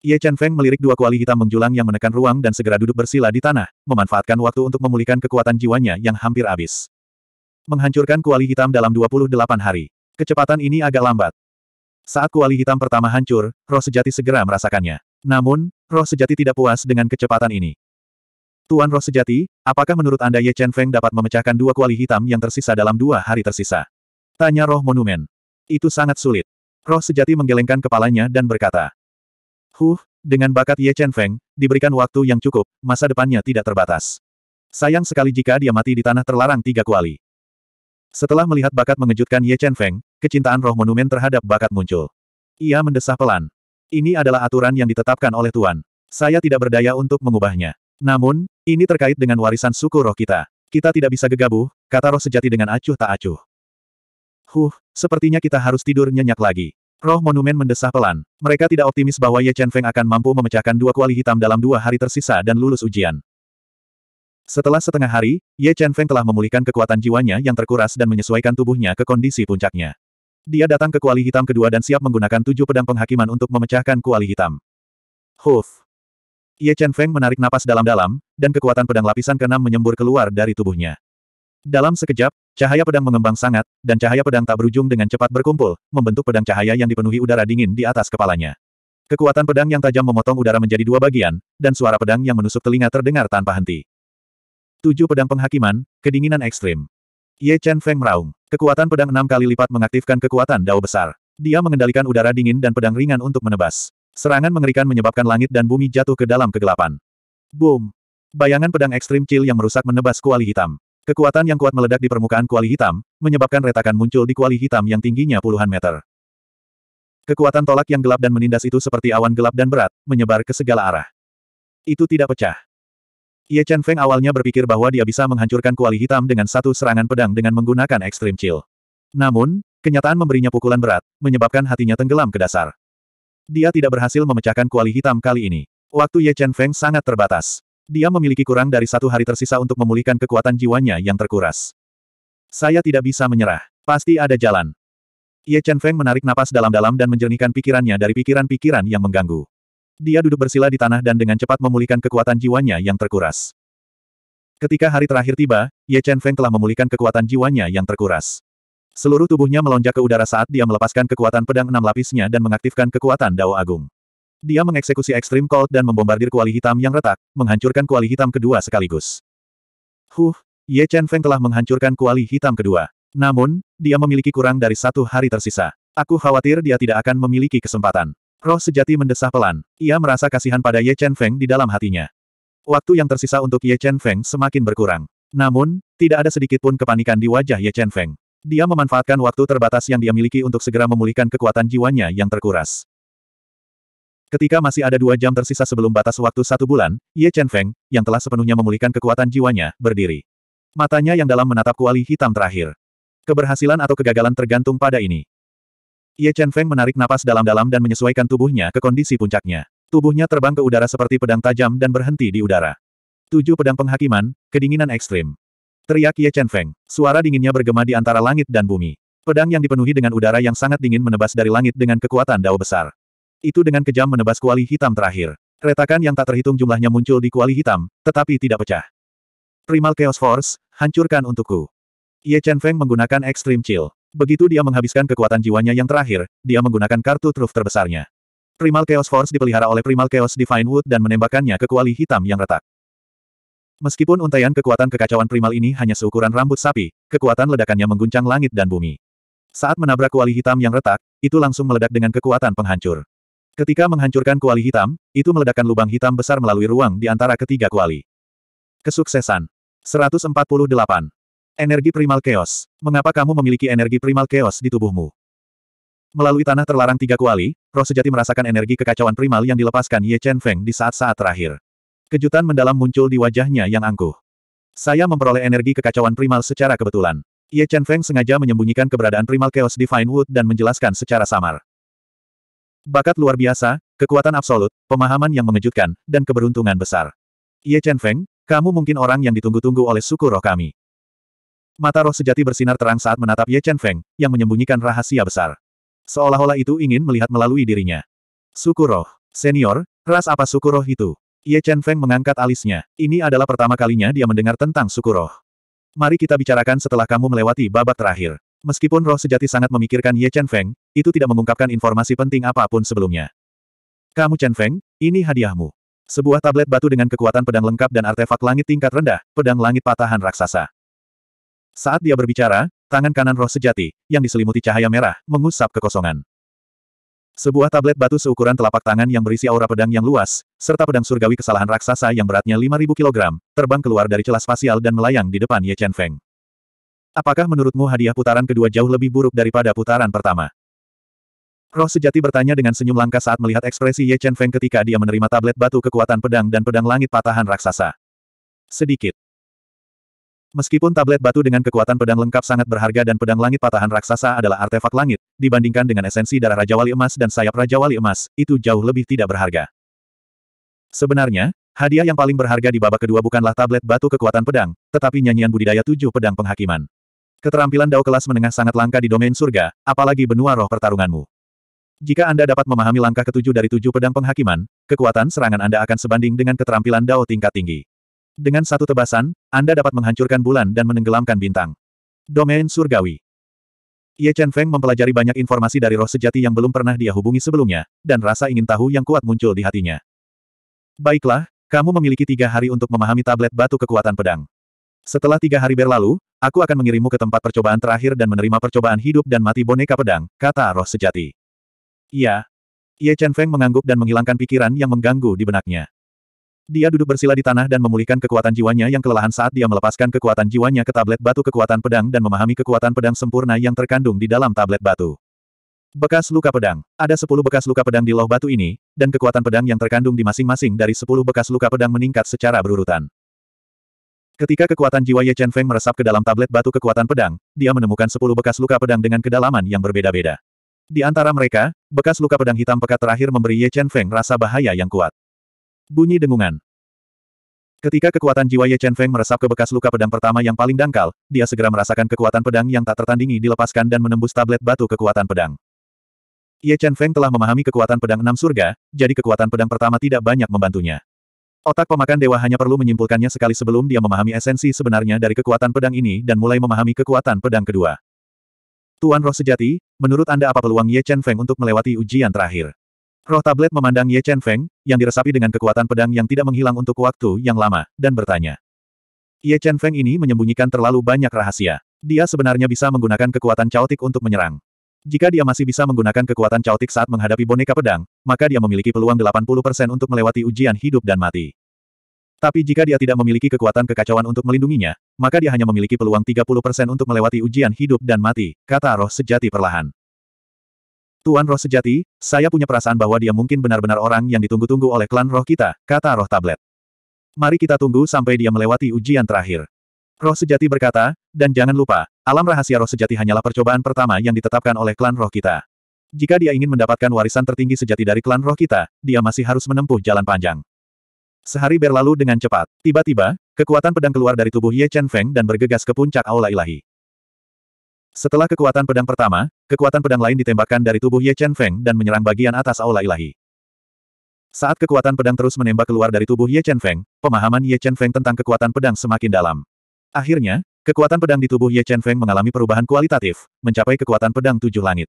Ye Chen Feng melirik dua kuali hitam menjulang yang menekan ruang dan segera duduk bersila di tanah, memanfaatkan waktu untuk memulihkan kekuatan jiwanya yang hampir habis. Menghancurkan kuali hitam dalam 28 hari. Kecepatan ini agak lambat. Saat kuali hitam pertama hancur, roh sejati segera merasakannya. Namun, roh sejati tidak puas dengan kecepatan ini. Tuan Roh Sejati, apakah menurut Anda Ye Chen Feng dapat memecahkan dua kuali hitam yang tersisa dalam dua hari tersisa? Tanya Roh Monumen. Itu sangat sulit. Roh Sejati menggelengkan kepalanya dan berkata. Huh, dengan bakat Ye Chen Feng, diberikan waktu yang cukup, masa depannya tidak terbatas. Sayang sekali jika dia mati di tanah terlarang tiga kuali. Setelah melihat bakat mengejutkan Ye Chen Feng, kecintaan roh monumen terhadap bakat muncul. Ia mendesah pelan. Ini adalah aturan yang ditetapkan oleh Tuan. Saya tidak berdaya untuk mengubahnya. Namun, ini terkait dengan warisan suku roh kita. Kita tidak bisa gegabah, kata roh sejati dengan acuh tak acuh. Huh, sepertinya kita harus tidur nyenyak lagi. Roh monumen mendesah pelan. Mereka tidak optimis bahwa Ye Chen Feng akan mampu memecahkan dua kuali hitam dalam dua hari tersisa dan lulus ujian. Setelah setengah hari, Ye Chen Feng telah memulihkan kekuatan jiwanya yang terkuras dan menyesuaikan tubuhnya ke kondisi puncaknya. Dia datang ke kuali hitam kedua dan siap menggunakan tujuh pedang penghakiman untuk memecahkan kuali hitam. Huf! Ye Chen Feng menarik napas dalam-dalam, dan kekuatan pedang lapisan keenam menyembur keluar dari tubuhnya. Dalam sekejap, cahaya pedang mengembang sangat, dan cahaya pedang tak berujung dengan cepat berkumpul, membentuk pedang cahaya yang dipenuhi udara dingin di atas kepalanya. Kekuatan pedang yang tajam memotong udara menjadi dua bagian, dan suara pedang yang menusuk telinga terdengar tanpa henti. Tujuh pedang penghakiman, kedinginan ekstrim. Ye Chen Feng meraung. Kekuatan pedang enam kali lipat mengaktifkan kekuatan dao besar. Dia mengendalikan udara dingin dan pedang ringan untuk menebas. Serangan mengerikan menyebabkan langit dan bumi jatuh ke dalam kegelapan. Boom! Bayangan pedang ekstrim Cil yang merusak menebas kuali hitam. Kekuatan yang kuat meledak di permukaan kuali hitam, menyebabkan retakan muncul di kuali hitam yang tingginya puluhan meter. Kekuatan tolak yang gelap dan menindas itu seperti awan gelap dan berat, menyebar ke segala arah. Itu tidak pecah. Ye Chen Feng awalnya berpikir bahwa dia bisa menghancurkan kuali hitam dengan satu serangan pedang dengan menggunakan ekstrim chill. Namun, kenyataan memberinya pukulan berat, menyebabkan hatinya tenggelam ke dasar. Dia tidak berhasil memecahkan kuali hitam kali ini. Waktu Ye Chen Feng sangat terbatas. Dia memiliki kurang dari satu hari tersisa untuk memulihkan kekuatan jiwanya yang terkuras. Saya tidak bisa menyerah. Pasti ada jalan. Ye Chen Feng menarik napas dalam-dalam dan menjernihkan pikirannya dari pikiran-pikiran yang mengganggu. Dia duduk bersila di tanah dan dengan cepat memulihkan kekuatan jiwanya yang terkuras. Ketika hari terakhir tiba, Ye Chen Feng telah memulihkan kekuatan jiwanya yang terkuras. Seluruh tubuhnya melonjak ke udara saat dia melepaskan kekuatan pedang enam lapisnya dan mengaktifkan kekuatan Dao Agung. Dia mengeksekusi Extreme Cold dan membombardir kuali hitam yang retak, menghancurkan kuali hitam kedua sekaligus. Huh, Ye Chen Feng telah menghancurkan kuali hitam kedua. Namun, dia memiliki kurang dari satu hari tersisa. Aku khawatir dia tidak akan memiliki kesempatan. Roh sejati mendesah pelan. Ia merasa kasihan pada Ye Chen Feng di dalam hatinya. Waktu yang tersisa untuk Ye Chen Feng semakin berkurang. Namun, tidak ada sedikit pun kepanikan di wajah Ye Chen Feng. Dia memanfaatkan waktu terbatas yang dia miliki untuk segera memulihkan kekuatan jiwanya yang terkuras. Ketika masih ada dua jam tersisa sebelum batas waktu satu bulan, Ye Chen Feng, yang telah sepenuhnya memulihkan kekuatan jiwanya, berdiri. Matanya yang dalam menatap kuali hitam terakhir. Keberhasilan atau kegagalan tergantung pada ini. Ye Chen Feng menarik napas dalam-dalam dan menyesuaikan tubuhnya ke kondisi puncaknya. Tubuhnya terbang ke udara seperti pedang tajam dan berhenti di udara. Tujuh pedang penghakiman, kedinginan ekstrim. Teriak Ye Chen Feng. Suara dinginnya bergema di antara langit dan bumi. Pedang yang dipenuhi dengan udara yang sangat dingin menebas dari langit dengan kekuatan dao besar. Itu dengan kejam menebas kuali hitam terakhir. Retakan yang tak terhitung jumlahnya muncul di kuali hitam, tetapi tidak pecah. Primal Chaos Force, hancurkan untukku. Ye Chen Feng menggunakan Extreme Chill. Begitu dia menghabiskan kekuatan jiwanya yang terakhir, dia menggunakan kartu truf terbesarnya. Primal Chaos Force dipelihara oleh Primal Chaos Divine Wood dan menembakkannya ke kuali hitam yang retak. Meskipun untaian kekuatan kekacauan primal ini hanya seukuran rambut sapi, kekuatan ledakannya mengguncang langit dan bumi. Saat menabrak kuali hitam yang retak, itu langsung meledak dengan kekuatan penghancur. Ketika menghancurkan kuali hitam, itu meledakkan lubang hitam besar melalui ruang di antara ketiga kuali. Kesuksesan. 148. Energi primal chaos. Mengapa kamu memiliki energi primal chaos di tubuhmu? Melalui tanah terlarang tiga kuali, roh sejati merasakan energi kekacauan primal yang dilepaskan Ye Chen Feng di saat-saat terakhir. Kejutan mendalam muncul di wajahnya yang angkuh. Saya memperoleh energi kekacauan primal secara kebetulan. Ye Chen Feng sengaja menyembunyikan keberadaan primal chaos divine wood dan menjelaskan secara samar. Bakat luar biasa, kekuatan absolut, pemahaman yang mengejutkan, dan keberuntungan besar. Ye Chen Feng, kamu mungkin orang yang ditunggu-tunggu oleh suku roh kami. Mata roh sejati bersinar terang saat menatap Ye Chen Feng, yang menyembunyikan rahasia besar. Seolah-olah itu ingin melihat melalui dirinya. Suku roh, senior, ras apa suku roh itu? Ye Chen Feng mengangkat alisnya. Ini adalah pertama kalinya dia mendengar tentang suku roh. Mari kita bicarakan setelah kamu melewati babak terakhir. Meskipun roh sejati sangat memikirkan Ye Chen Feng, itu tidak mengungkapkan informasi penting apapun sebelumnya. Kamu Chen Feng, ini hadiahmu. Sebuah tablet batu dengan kekuatan pedang lengkap dan artefak langit tingkat rendah, pedang langit patahan raksasa. Saat dia berbicara, tangan kanan roh sejati, yang diselimuti cahaya merah, mengusap kekosongan. Sebuah tablet batu seukuran telapak tangan yang berisi aura pedang yang luas, serta pedang surgawi kesalahan raksasa yang beratnya 5.000 kg, terbang keluar dari celah spasial dan melayang di depan Ye Chen Feng. Apakah menurutmu hadiah putaran kedua jauh lebih buruk daripada putaran pertama? Roh sejati bertanya dengan senyum langka saat melihat ekspresi Ye Chen Feng ketika dia menerima tablet batu kekuatan pedang dan pedang langit patahan raksasa. Sedikit. Meskipun tablet batu dengan kekuatan pedang lengkap sangat berharga dan pedang langit patahan raksasa adalah artefak langit, dibandingkan dengan esensi darah Raja Wali Emas dan sayap Raja Wali Emas, itu jauh lebih tidak berharga. Sebenarnya, hadiah yang paling berharga di babak kedua bukanlah tablet batu kekuatan pedang, tetapi nyanyian budidaya tujuh pedang penghakiman. Keterampilan dao kelas menengah sangat langka di domain surga, apalagi benua roh pertarunganmu. Jika Anda dapat memahami langkah ketujuh dari tujuh pedang penghakiman, kekuatan serangan Anda akan sebanding dengan keterampilan dao tingkat tinggi. Dengan satu tebasan, Anda dapat menghancurkan bulan dan menenggelamkan bintang. Domain Surgawi Ye Chen Feng mempelajari banyak informasi dari roh sejati yang belum pernah dia hubungi sebelumnya, dan rasa ingin tahu yang kuat muncul di hatinya. Baiklah, kamu memiliki tiga hari untuk memahami tablet batu kekuatan pedang. Setelah tiga hari berlalu, aku akan mengirimmu ke tempat percobaan terakhir dan menerima percobaan hidup dan mati boneka pedang, kata roh sejati. Iya. Ye Chen Feng mengangguk dan menghilangkan pikiran yang mengganggu di benaknya. Dia duduk bersila di tanah dan memulihkan kekuatan jiwanya yang kelelahan saat dia melepaskan kekuatan jiwanya ke tablet batu kekuatan pedang dan memahami kekuatan pedang sempurna yang terkandung di dalam tablet batu. Bekas luka pedang. Ada sepuluh bekas luka pedang di loh batu ini, dan kekuatan pedang yang terkandung di masing-masing dari sepuluh bekas luka pedang meningkat secara berurutan. Ketika kekuatan jiwa Ye Chen Feng meresap ke dalam tablet batu kekuatan pedang, dia menemukan sepuluh bekas luka pedang dengan kedalaman yang berbeda-beda. Di antara mereka, bekas luka pedang hitam pekat terakhir memberi Ye Chen Feng rasa bahaya yang kuat. Bunyi dengungan. Ketika kekuatan jiwa Ye Chen Feng meresap ke bekas luka pedang pertama yang paling dangkal, dia segera merasakan kekuatan pedang yang tak tertandingi dilepaskan dan menembus tablet batu kekuatan pedang. Ye Chen Feng telah memahami kekuatan pedang enam surga, jadi kekuatan pedang pertama tidak banyak membantunya. Otak pemakan dewa hanya perlu menyimpulkannya sekali sebelum dia memahami esensi sebenarnya dari kekuatan pedang ini dan mulai memahami kekuatan pedang kedua. Tuan Roh Sejati, menurut Anda apa peluang Ye Chen Feng untuk melewati ujian terakhir? Roh tablet memandang Ye Chen Feng, yang diresapi dengan kekuatan pedang yang tidak menghilang untuk waktu yang lama, dan bertanya. Ye Chen Feng ini menyembunyikan terlalu banyak rahasia. Dia sebenarnya bisa menggunakan kekuatan caotik untuk menyerang. Jika dia masih bisa menggunakan kekuatan caotik saat menghadapi boneka pedang, maka dia memiliki peluang 80% untuk melewati ujian hidup dan mati. Tapi jika dia tidak memiliki kekuatan kekacauan untuk melindunginya, maka dia hanya memiliki peluang 30% untuk melewati ujian hidup dan mati, kata roh sejati perlahan. Tuan roh sejati, saya punya perasaan bahwa dia mungkin benar-benar orang yang ditunggu-tunggu oleh klan roh kita, kata roh tablet. Mari kita tunggu sampai dia melewati ujian terakhir. Roh sejati berkata, dan jangan lupa, alam rahasia roh sejati hanyalah percobaan pertama yang ditetapkan oleh klan roh kita. Jika dia ingin mendapatkan warisan tertinggi sejati dari klan roh kita, dia masih harus menempuh jalan panjang. Sehari berlalu dengan cepat. Tiba-tiba, kekuatan pedang keluar dari tubuh Ye Chen Feng dan bergegas ke puncak aula ilahi. Setelah kekuatan pedang pertama, kekuatan pedang lain ditembakkan dari tubuh Ye Chen Feng dan menyerang bagian atas aula ilahi. Saat kekuatan pedang terus menembak keluar dari tubuh Ye Chen Feng, pemahaman Ye Chen Feng tentang kekuatan pedang semakin dalam. Akhirnya, kekuatan pedang di tubuh Ye Chen Feng mengalami perubahan kualitatif, mencapai kekuatan pedang tujuh langit.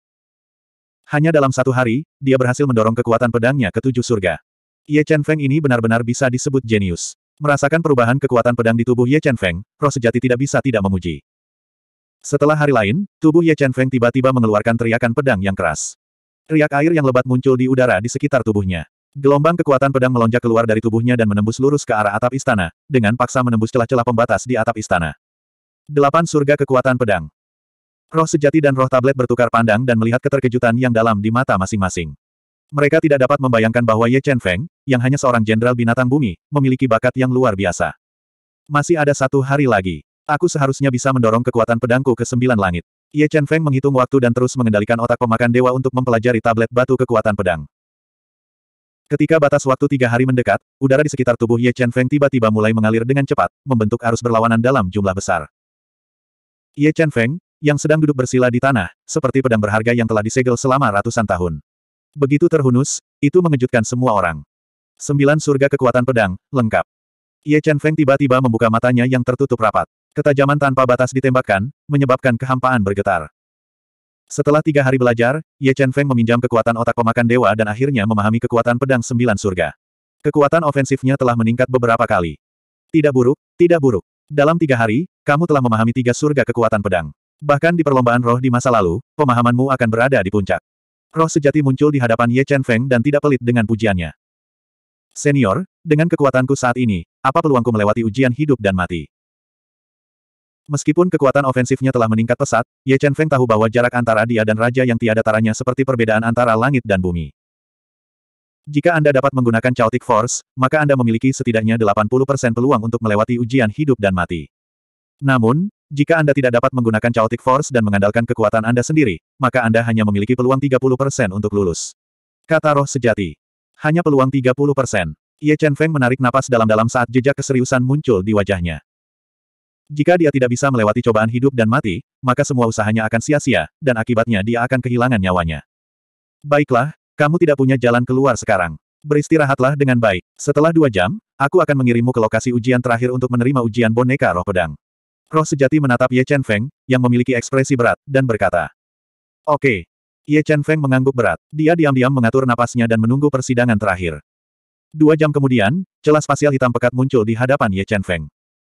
Hanya dalam satu hari, dia berhasil mendorong kekuatan pedangnya ke tujuh surga. Ye Chen Feng ini benar-benar bisa disebut jenius. Merasakan perubahan kekuatan pedang di tubuh Ye Chen Feng, roh sejati tidak bisa tidak memuji. Setelah hari lain, tubuh Ye Chen Feng tiba-tiba mengeluarkan teriakan pedang yang keras. Riak air yang lebat muncul di udara di sekitar tubuhnya. Gelombang kekuatan pedang melonjak keluar dari tubuhnya dan menembus lurus ke arah atap istana, dengan paksa menembus celah-celah pembatas di atap istana. Delapan surga kekuatan pedang. Roh sejati dan roh tablet bertukar pandang dan melihat keterkejutan yang dalam di mata masing-masing. Mereka tidak dapat membayangkan bahwa Ye Chen Feng, yang hanya seorang jenderal binatang bumi, memiliki bakat yang luar biasa. Masih ada satu hari lagi. Aku seharusnya bisa mendorong kekuatan pedangku ke sembilan langit. Ye Chen Feng menghitung waktu dan terus mengendalikan otak pemakan dewa untuk mempelajari tablet batu kekuatan pedang. Ketika batas waktu tiga hari mendekat, udara di sekitar tubuh Ye Chen Feng tiba-tiba mulai mengalir dengan cepat, membentuk arus berlawanan dalam jumlah besar. Ye Chen Feng, yang sedang duduk bersila di tanah, seperti pedang berharga yang telah disegel selama ratusan tahun. Begitu terhunus, itu mengejutkan semua orang. Sembilan surga kekuatan pedang, lengkap. Ye Chen Feng tiba-tiba membuka matanya yang tertutup rapat. Ketajaman tanpa batas ditembakkan, menyebabkan kehampaan bergetar. Setelah tiga hari belajar, Ye Chen Feng meminjam kekuatan otak pemakan dewa dan akhirnya memahami kekuatan pedang sembilan surga. Kekuatan ofensifnya telah meningkat beberapa kali. Tidak buruk, tidak buruk. Dalam tiga hari, kamu telah memahami tiga surga kekuatan pedang. Bahkan di perlombaan roh di masa lalu, pemahamanmu akan berada di puncak. Roh sejati muncul di hadapan Ye Chen Feng dan tidak pelit dengan pujiannya. Senior, dengan kekuatanku saat ini, apa peluangku melewati ujian hidup dan mati? Meskipun kekuatan ofensifnya telah meningkat pesat, Ye Chen Feng tahu bahwa jarak antara dia dan raja yang tiada taranya seperti perbedaan antara langit dan bumi. Jika Anda dapat menggunakan Chaotic Force, maka Anda memiliki setidaknya 80% peluang untuk melewati ujian hidup dan mati. Namun, jika Anda tidak dapat menggunakan Chaotic Force dan mengandalkan kekuatan Anda sendiri, maka Anda hanya memiliki peluang 30% untuk lulus. Kata roh sejati. Hanya peluang 30%. Ye Chen Feng menarik napas dalam-dalam saat jejak keseriusan muncul di wajahnya. Jika dia tidak bisa melewati cobaan hidup dan mati, maka semua usahanya akan sia-sia, dan akibatnya dia akan kehilangan nyawanya. Baiklah, kamu tidak punya jalan keluar sekarang. Beristirahatlah dengan baik. Setelah dua jam, aku akan mengirimmu ke lokasi ujian terakhir untuk menerima ujian boneka roh pedang. Roh sejati menatap Ye Chen Feng, yang memiliki ekspresi berat, dan berkata, Oke. Ye Chen Feng mengangguk berat. Dia diam-diam mengatur napasnya dan menunggu persidangan terakhir. Dua jam kemudian, celah spasial hitam pekat muncul di hadapan Ye Chen Feng.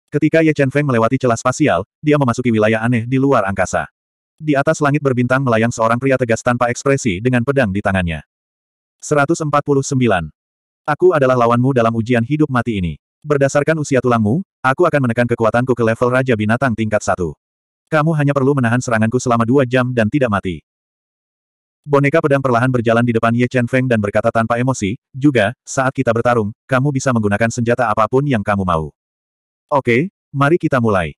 Ketika Ye Chen Feng melewati celah spasial, dia memasuki wilayah aneh di luar angkasa. Di atas langit berbintang melayang seorang pria tegas tanpa ekspresi dengan pedang di tangannya. 149. Aku adalah lawanmu dalam ujian hidup mati ini. Berdasarkan usia tulangmu, aku akan menekan kekuatanku ke level Raja Binatang tingkat 1. Kamu hanya perlu menahan seranganku selama dua jam dan tidak mati. Boneka pedang perlahan berjalan di depan Ye Chen Feng dan berkata tanpa emosi, juga, saat kita bertarung, kamu bisa menggunakan senjata apapun yang kamu mau. Oke, mari kita mulai.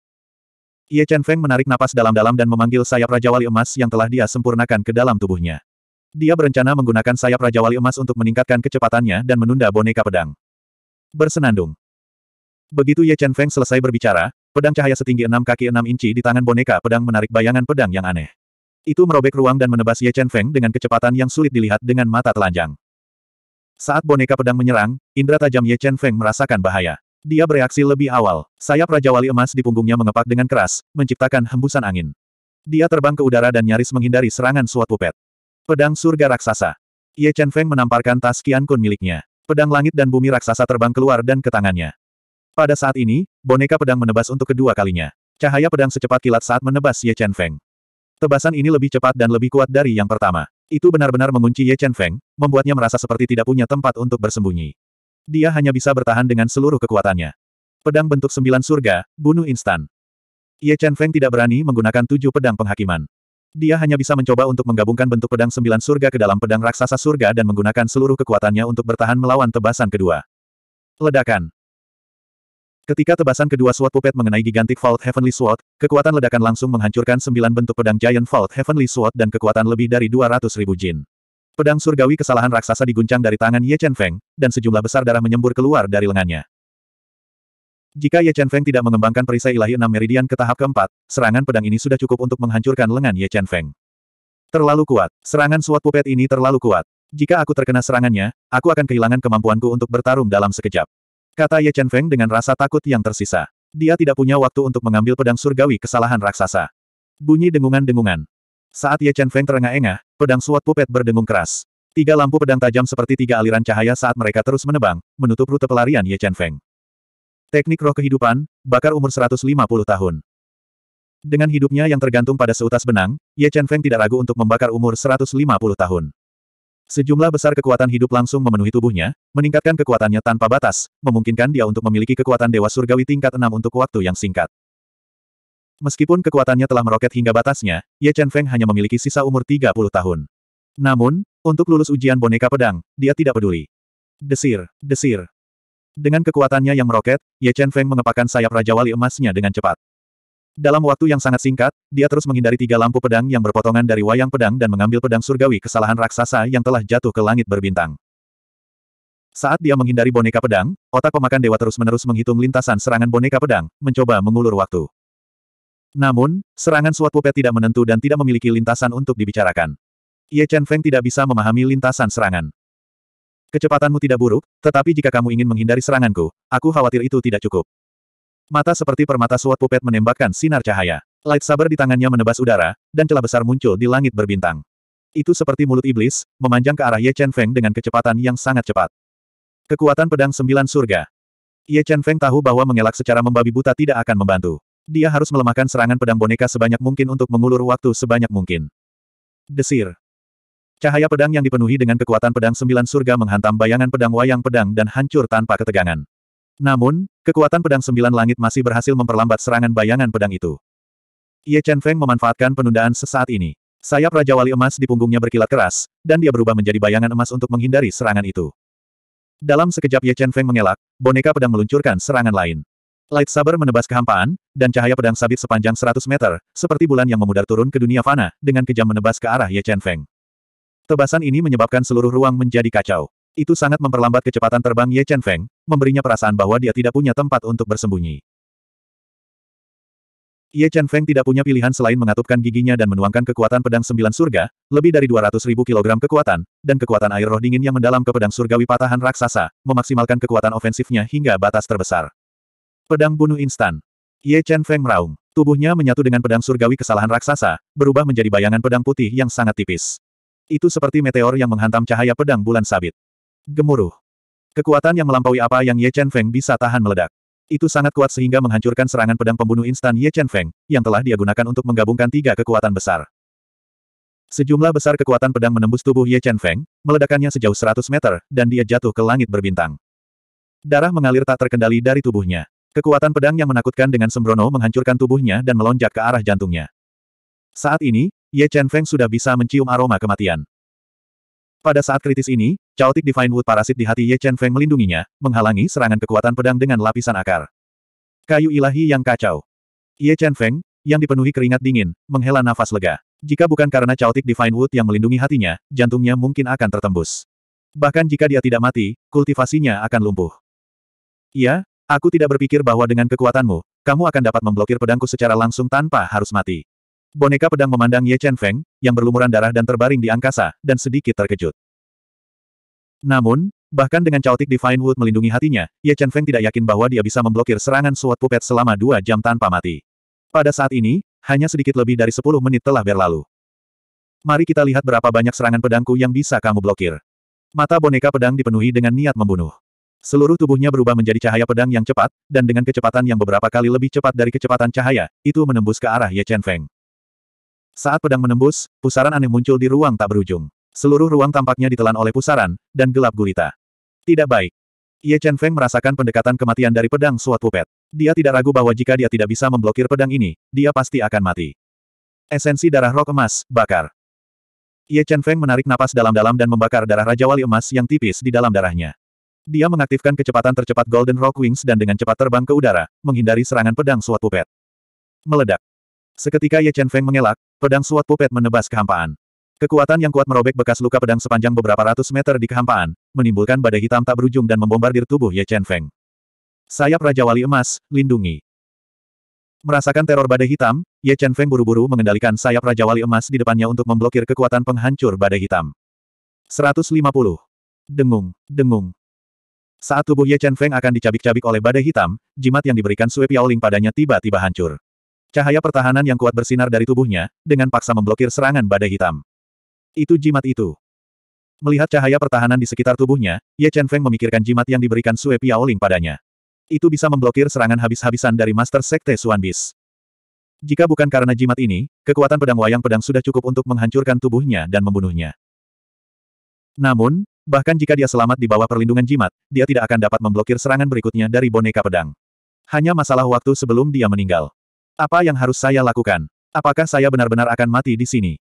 Ye Chen Feng menarik napas dalam-dalam dan memanggil sayap Raja Wali Emas yang telah dia sempurnakan ke dalam tubuhnya. Dia berencana menggunakan sayap Raja Wali Emas untuk meningkatkan kecepatannya dan menunda boneka pedang. Bersenandung. Begitu Ye Chen Feng selesai berbicara, pedang cahaya setinggi enam kaki enam inci di tangan boneka pedang menarik bayangan pedang yang aneh. Itu merobek ruang dan menebas Ye Chen Feng dengan kecepatan yang sulit dilihat dengan mata telanjang. Saat boneka pedang menyerang, indera tajam Ye Chen Feng merasakan bahaya. Dia bereaksi lebih awal. Sayap Raja Wali Emas di punggungnya mengepak dengan keras, menciptakan hembusan angin. Dia terbang ke udara dan nyaris menghindari serangan suatu pupet. Pedang surga raksasa. Ye Chen Feng menamparkan tas Qian Kun miliknya. Pedang langit dan bumi raksasa terbang keluar dan ke tangannya. Pada saat ini, boneka pedang menebas untuk kedua kalinya. Cahaya pedang secepat kilat saat menebas Ye Chen Feng. Tebasan ini lebih cepat dan lebih kuat dari yang pertama. Itu benar-benar mengunci Ye Chen Feng, membuatnya merasa seperti tidak punya tempat untuk bersembunyi. Dia hanya bisa bertahan dengan seluruh kekuatannya. Pedang bentuk sembilan surga, bunuh instan. Ye Chen Feng tidak berani menggunakan tujuh pedang penghakiman. Dia hanya bisa mencoba untuk menggabungkan bentuk pedang sembilan surga ke dalam pedang raksasa surga dan menggunakan seluruh kekuatannya untuk bertahan melawan tebasan kedua. Ledakan. Ketika tebasan kedua Sword Puppet mengenai gigantik Vault Heavenly Sword, kekuatan ledakan langsung menghancurkan sembilan bentuk pedang Giant Vault Heavenly Sword dan kekuatan lebih dari 200 ribu jin. Pedang surgawi kesalahan raksasa diguncang dari tangan Ye Chen Feng, dan sejumlah besar darah menyembur keluar dari lengannya. Jika Ye Chen Feng tidak mengembangkan perisai ilahi enam meridian ke tahap keempat, serangan pedang ini sudah cukup untuk menghancurkan lengan Ye Chen Feng. Terlalu kuat. Serangan suat pupet ini terlalu kuat. Jika aku terkena serangannya, aku akan kehilangan kemampuanku untuk bertarung dalam sekejap. Kata Ye Chen Feng dengan rasa takut yang tersisa. Dia tidak punya waktu untuk mengambil pedang surgawi kesalahan raksasa. Bunyi dengungan-dengungan. Saat Ye Chen Feng terengah-engah, pedang suat pupet berdengung keras. Tiga lampu pedang tajam seperti tiga aliran cahaya saat mereka terus menebang, menutup rute pelarian Ye Chen Feng. Teknik roh kehidupan, bakar umur 150 tahun. Dengan hidupnya yang tergantung pada seutas benang, Ye Chen Feng tidak ragu untuk membakar umur 150 tahun. Sejumlah besar kekuatan hidup langsung memenuhi tubuhnya, meningkatkan kekuatannya tanpa batas, memungkinkan dia untuk memiliki kekuatan Dewa Surgawi tingkat 6 untuk waktu yang singkat. Meskipun kekuatannya telah meroket hingga batasnya, Ye Chen Feng hanya memiliki sisa umur 30 tahun. Namun, untuk lulus ujian boneka pedang, dia tidak peduli. Desir, desir. Dengan kekuatannya yang meroket, Ye Chen Feng mengepakkan sayap Raja Wali emasnya dengan cepat. Dalam waktu yang sangat singkat, dia terus menghindari tiga lampu pedang yang berpotongan dari wayang pedang dan mengambil pedang surgawi kesalahan raksasa yang telah jatuh ke langit berbintang. Saat dia menghindari boneka pedang, otak pemakan dewa terus-menerus menghitung lintasan serangan boneka pedang, mencoba mengulur waktu. Namun, serangan Suat Puppet tidak menentu dan tidak memiliki lintasan untuk dibicarakan. Ye Chen Feng tidak bisa memahami lintasan serangan. Kecepatanmu tidak buruk, tetapi jika kamu ingin menghindari seranganku, aku khawatir itu tidak cukup. Mata seperti permata Suat Puppet menembakkan sinar cahaya. Lightsaber di tangannya menebas udara, dan celah besar muncul di langit berbintang. Itu seperti mulut iblis, memanjang ke arah Ye Chen Feng dengan kecepatan yang sangat cepat. Kekuatan pedang sembilan surga. Ye Chen Feng tahu bahwa mengelak secara membabi buta tidak akan membantu. Dia harus melemahkan serangan pedang boneka sebanyak mungkin untuk mengulur waktu sebanyak mungkin. Desir. Cahaya pedang yang dipenuhi dengan kekuatan pedang sembilan surga menghantam bayangan pedang wayang pedang dan hancur tanpa ketegangan. Namun, kekuatan pedang sembilan langit masih berhasil memperlambat serangan bayangan pedang itu. Ye Chen Feng memanfaatkan penundaan sesaat ini. Sayap Raja Wali Emas di punggungnya berkilat keras, dan dia berubah menjadi bayangan emas untuk menghindari serangan itu. Dalam sekejap Ye Chen Feng mengelak, boneka pedang meluncurkan serangan lain. Light Saber menebas kehampaan, dan cahaya pedang sabit sepanjang 100 meter, seperti bulan yang memudar turun ke dunia fana, dengan kejam menebas ke arah Ye Chen Feng. Tebasan ini menyebabkan seluruh ruang menjadi kacau. Itu sangat memperlambat kecepatan terbang Ye Chen Feng, memberinya perasaan bahwa dia tidak punya tempat untuk bersembunyi. Ye Chen Feng tidak punya pilihan selain mengatupkan giginya dan menuangkan kekuatan pedang sembilan surga, lebih dari 200 ribu kilogram kekuatan, dan kekuatan air roh dingin yang mendalam ke pedang surgawi patahan raksasa, memaksimalkan kekuatan ofensifnya hingga batas terbesar. Pedang bunuh instan. Ye Chen Feng meraung. Tubuhnya menyatu dengan pedang surgawi kesalahan raksasa, berubah menjadi bayangan pedang putih yang sangat tipis. Itu seperti meteor yang menghantam cahaya pedang bulan sabit. Gemuruh. Kekuatan yang melampaui apa yang Ye Chen Feng bisa tahan meledak. Itu sangat kuat sehingga menghancurkan serangan pedang pembunuh instan Ye Chen Feng, yang telah dia gunakan untuk menggabungkan tiga kekuatan besar. Sejumlah besar kekuatan pedang menembus tubuh Ye Chen Feng, meledakannya sejauh 100 meter, dan dia jatuh ke langit berbintang. Darah mengalir tak terkendali dari tubuhnya. Kekuatan pedang yang menakutkan dengan sembrono menghancurkan tubuhnya dan melonjak ke arah jantungnya. Saat ini, Ye Chen Feng sudah bisa mencium aroma kematian. Pada saat kritis ini, Chaotic Divine Wood parasit di hati Ye Chen Feng melindunginya, menghalangi serangan kekuatan pedang dengan lapisan akar. Kayu ilahi yang kacau. Ye Chen Feng, yang dipenuhi keringat dingin, menghela nafas lega. Jika bukan karena Chaotic Divine Wood yang melindungi hatinya, jantungnya mungkin akan tertembus. Bahkan jika dia tidak mati, kultivasinya akan lumpuh. Ia, Aku tidak berpikir bahwa dengan kekuatanmu, kamu akan dapat memblokir pedangku secara langsung tanpa harus mati. Boneka pedang memandang Ye Chen Feng, yang berlumuran darah dan terbaring di angkasa, dan sedikit terkejut. Namun, bahkan dengan caotik Divine Wood melindungi hatinya, Ye Chen Feng tidak yakin bahwa dia bisa memblokir serangan suat pupet selama dua jam tanpa mati. Pada saat ini, hanya sedikit lebih dari sepuluh menit telah berlalu. Mari kita lihat berapa banyak serangan pedangku yang bisa kamu blokir. Mata boneka pedang dipenuhi dengan niat membunuh. Seluruh tubuhnya berubah menjadi cahaya pedang yang cepat, dan dengan kecepatan yang beberapa kali lebih cepat dari kecepatan cahaya, itu menembus ke arah Ye Chen Feng. Saat pedang menembus, pusaran aneh muncul di ruang tak berujung. Seluruh ruang tampaknya ditelan oleh pusaran, dan gelap gulita. Tidak baik. Ye Chen Feng merasakan pendekatan kematian dari pedang Suat Pupet. Dia tidak ragu bahwa jika dia tidak bisa memblokir pedang ini, dia pasti akan mati. Esensi darah rok emas, bakar. Ye Chen Feng menarik napas dalam-dalam dan membakar darah Raja Wali Emas yang tipis di dalam darahnya. Dia mengaktifkan kecepatan tercepat Golden Rock Wings dan dengan cepat terbang ke udara, menghindari serangan pedang suat pupet. Meledak. Seketika Ye Chen Feng mengelak, pedang suat pupet menebas kehampaan. Kekuatan yang kuat merobek bekas luka pedang sepanjang beberapa ratus meter di kehampaan, menimbulkan badai hitam tak berujung dan membombardir tubuh Ye Chen Feng. Sayap Raja Wali Emas, lindungi. Merasakan teror badai hitam, Ye Chen Feng buru-buru mengendalikan sayap Raja Wali Emas di depannya untuk memblokir kekuatan penghancur badai hitam. 150. Dengung, dengung, saat tubuh Ye Chen Feng akan dicabik-cabik oleh badai hitam, jimat yang diberikan Sue Piaoling padanya tiba-tiba hancur. Cahaya pertahanan yang kuat bersinar dari tubuhnya, dengan paksa memblokir serangan badai hitam. Itu jimat itu. Melihat cahaya pertahanan di sekitar tubuhnya, Ye Chen Feng memikirkan jimat yang diberikan Sue Piaoling padanya. Itu bisa memblokir serangan habis-habisan dari Master Sekte Suan Bis. Jika bukan karena jimat ini, kekuatan pedang wayang pedang sudah cukup untuk menghancurkan tubuhnya dan membunuhnya. Namun, Bahkan jika dia selamat di bawah perlindungan jimat, dia tidak akan dapat memblokir serangan berikutnya dari boneka pedang. Hanya masalah waktu sebelum dia meninggal. Apa yang harus saya lakukan? Apakah saya benar-benar akan mati di sini?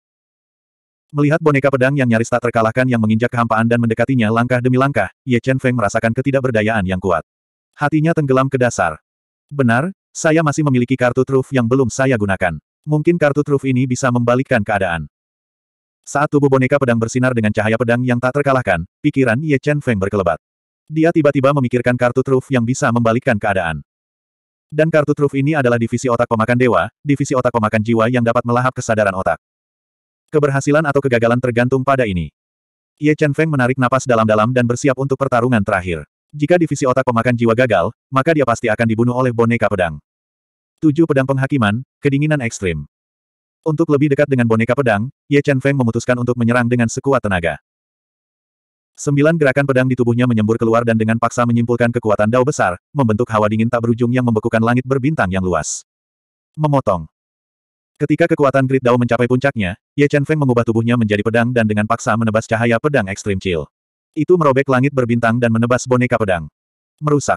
Melihat boneka pedang yang nyaris tak terkalahkan yang menginjak kehampaan dan mendekatinya langkah demi langkah, Ye Chen Feng merasakan ketidakberdayaan yang kuat. Hatinya tenggelam ke dasar. Benar, saya masih memiliki kartu truf yang belum saya gunakan. Mungkin kartu truf ini bisa membalikkan keadaan. Saat tubuh boneka pedang bersinar dengan cahaya pedang yang tak terkalahkan, pikiran Ye Chen Feng berkelebat. Dia tiba-tiba memikirkan kartu truf yang bisa membalikkan keadaan. Dan kartu truf ini adalah divisi otak pemakan dewa, divisi otak pemakan jiwa yang dapat melahap kesadaran otak. Keberhasilan atau kegagalan tergantung pada ini. Ye Chen Feng menarik napas dalam-dalam dan bersiap untuk pertarungan terakhir. Jika divisi otak pemakan jiwa gagal, maka dia pasti akan dibunuh oleh boneka pedang. Tujuh pedang penghakiman, kedinginan ekstrim. Untuk lebih dekat dengan boneka pedang, Ye Chen Feng memutuskan untuk menyerang dengan sekuat tenaga. Sembilan gerakan pedang di tubuhnya menyembur keluar dan dengan paksa menyimpulkan kekuatan dao besar, membentuk hawa dingin tak berujung yang membekukan langit berbintang yang luas. Memotong. Ketika kekuatan grid Dao mencapai puncaknya, Ye Chen Feng mengubah tubuhnya menjadi pedang dan dengan paksa menebas cahaya pedang ekstrim chill. Itu merobek langit berbintang dan menebas boneka pedang. Merusak.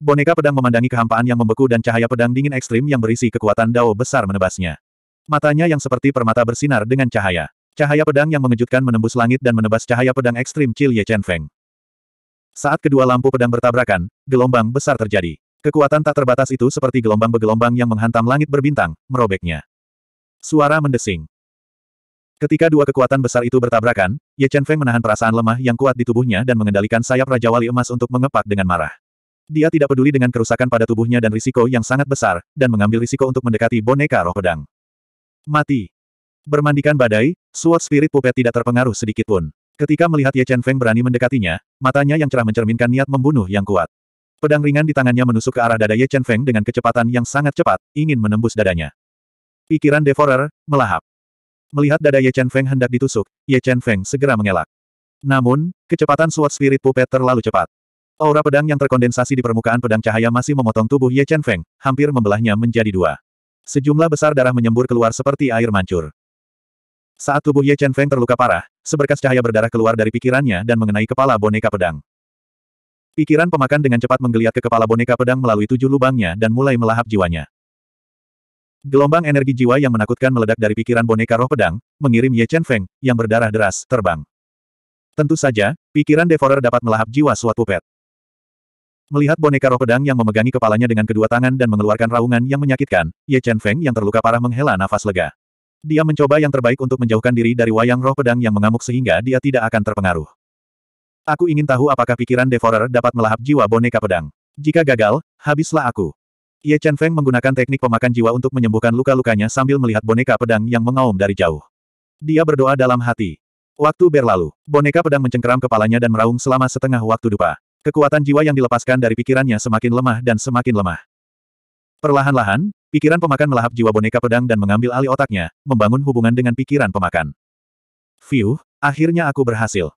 Boneka pedang memandangi kehampaan yang membeku dan cahaya pedang dingin ekstrim yang berisi kekuatan Dao besar menebasnya. Matanya yang seperti permata bersinar dengan cahaya. Cahaya pedang yang mengejutkan menembus langit dan menebas cahaya pedang ekstrim Chil Ye Chen Feng. Saat kedua lampu pedang bertabrakan, gelombang besar terjadi. Kekuatan tak terbatas itu seperti gelombang bergelombang yang menghantam langit berbintang, merobeknya. Suara mendesing. Ketika dua kekuatan besar itu bertabrakan, Ye Chen Feng menahan perasaan lemah yang kuat di tubuhnya dan mengendalikan sayap Raja Wali Emas untuk mengepak dengan marah. Dia tidak peduli dengan kerusakan pada tubuhnya dan risiko yang sangat besar, dan mengambil risiko untuk mendekati boneka roh pedang. Mati. Bermandikan badai, Sword Spirit Puppet tidak terpengaruh sedikitpun. Ketika melihat Ye Chen Feng berani mendekatinya, matanya yang cerah mencerminkan niat membunuh yang kuat. Pedang ringan di tangannya menusuk ke arah dada Ye Chen Feng dengan kecepatan yang sangat cepat, ingin menembus dadanya. Pikiran Devourer, melahap. Melihat dada Ye Chen Feng hendak ditusuk, Ye Chen Feng segera mengelak. Namun, kecepatan Sword Spirit Puppet terlalu cepat. Aura pedang yang terkondensasi di permukaan pedang cahaya masih memotong tubuh Ye Chen Feng, hampir membelahnya menjadi dua. Sejumlah besar darah menyembur keluar seperti air mancur. Saat tubuh Ye Chen Feng terluka parah, seberkas cahaya berdarah keluar dari pikirannya dan mengenai kepala boneka pedang. Pikiran pemakan dengan cepat menggeliat ke kepala boneka pedang melalui tujuh lubangnya dan mulai melahap jiwanya. Gelombang energi jiwa yang menakutkan meledak dari pikiran boneka roh pedang, mengirim Ye Chen Feng, yang berdarah deras, terbang. Tentu saja, pikiran Devorer dapat melahap jiwa suatu pet. Melihat boneka roh pedang yang memegangi kepalanya dengan kedua tangan dan mengeluarkan raungan yang menyakitkan, Ye Chen Feng yang terluka parah menghela nafas lega. Dia mencoba yang terbaik untuk menjauhkan diri dari wayang roh pedang yang mengamuk sehingga dia tidak akan terpengaruh. Aku ingin tahu apakah pikiran Devorer dapat melahap jiwa boneka pedang. Jika gagal, habislah aku. Ye Chen Feng menggunakan teknik pemakan jiwa untuk menyembuhkan luka-lukanya sambil melihat boneka pedang yang mengaum dari jauh. Dia berdoa dalam hati. Waktu berlalu, boneka pedang mencengkeram kepalanya dan meraung selama setengah waktu dupa. Kekuatan jiwa yang dilepaskan dari pikirannya semakin lemah dan semakin lemah. Perlahan-lahan, pikiran pemakan melahap jiwa boneka pedang dan mengambil alih otaknya, membangun hubungan dengan pikiran pemakan. Fiuh, akhirnya aku berhasil.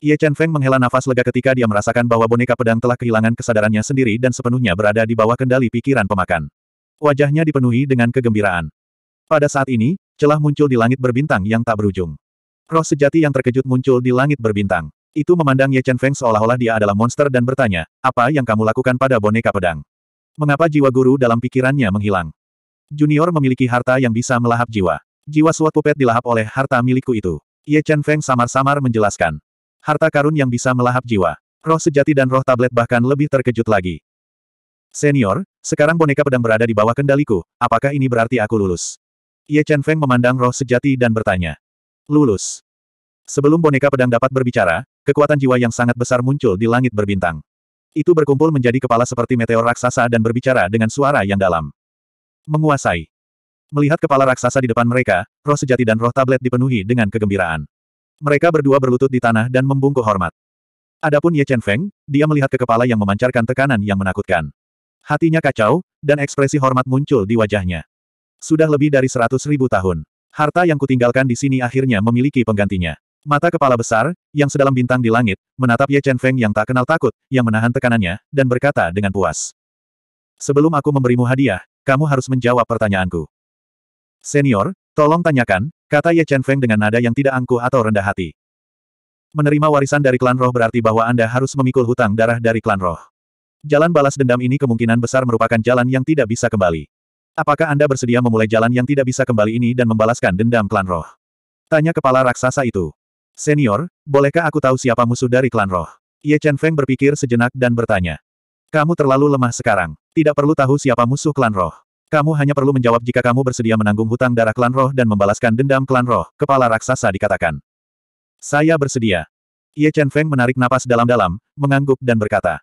Ye Chen Feng menghela nafas lega ketika dia merasakan bahwa boneka pedang telah kehilangan kesadarannya sendiri dan sepenuhnya berada di bawah kendali pikiran pemakan. Wajahnya dipenuhi dengan kegembiraan. Pada saat ini, celah muncul di langit berbintang yang tak berujung. Roh sejati yang terkejut muncul di langit berbintang. Itu memandang Ye Chen Feng seolah-olah dia adalah monster dan bertanya, apa yang kamu lakukan pada boneka pedang? Mengapa jiwa guru dalam pikirannya menghilang? Junior memiliki harta yang bisa melahap jiwa. Jiwa suat pupet dilahap oleh harta milikku itu. Ye Chen Feng samar-samar menjelaskan. Harta karun yang bisa melahap jiwa. Roh sejati dan roh tablet bahkan lebih terkejut lagi. Senior, sekarang boneka pedang berada di bawah kendaliku, apakah ini berarti aku lulus? Ye Chen Feng memandang roh sejati dan bertanya. Lulus. Sebelum boneka pedang dapat berbicara, Kekuatan jiwa yang sangat besar muncul di langit berbintang. Itu berkumpul menjadi kepala seperti meteor raksasa dan berbicara dengan suara yang dalam. Menguasai. Melihat kepala raksasa di depan mereka, roh sejati dan roh tablet dipenuhi dengan kegembiraan. Mereka berdua berlutut di tanah dan membungkuk hormat. Adapun Ye Chen Feng, dia melihat ke kepala yang memancarkan tekanan yang menakutkan. Hatinya kacau, dan ekspresi hormat muncul di wajahnya. Sudah lebih dari seratus ribu tahun. Harta yang kutinggalkan di sini akhirnya memiliki penggantinya. Mata kepala besar, yang sedalam bintang di langit, menatap Ye Chen Feng yang tak kenal takut, yang menahan tekanannya, dan berkata dengan puas. Sebelum aku memberimu hadiah, kamu harus menjawab pertanyaanku. Senior, tolong tanyakan, kata Ye Chen Feng dengan nada yang tidak angkuh atau rendah hati. Menerima warisan dari klan roh berarti bahwa Anda harus memikul hutang darah dari klan roh. Jalan balas dendam ini kemungkinan besar merupakan jalan yang tidak bisa kembali. Apakah Anda bersedia memulai jalan yang tidak bisa kembali ini dan membalaskan dendam klan roh? Tanya kepala raksasa itu. Senior, bolehkah aku tahu siapa musuh dari klan roh? Ye Chen Feng berpikir sejenak dan bertanya. Kamu terlalu lemah sekarang. Tidak perlu tahu siapa musuh klan roh. Kamu hanya perlu menjawab jika kamu bersedia menanggung hutang darah klan roh dan membalaskan dendam klan roh, kepala raksasa dikatakan. Saya bersedia. Ye Chen Feng menarik napas dalam-dalam, mengangguk dan berkata.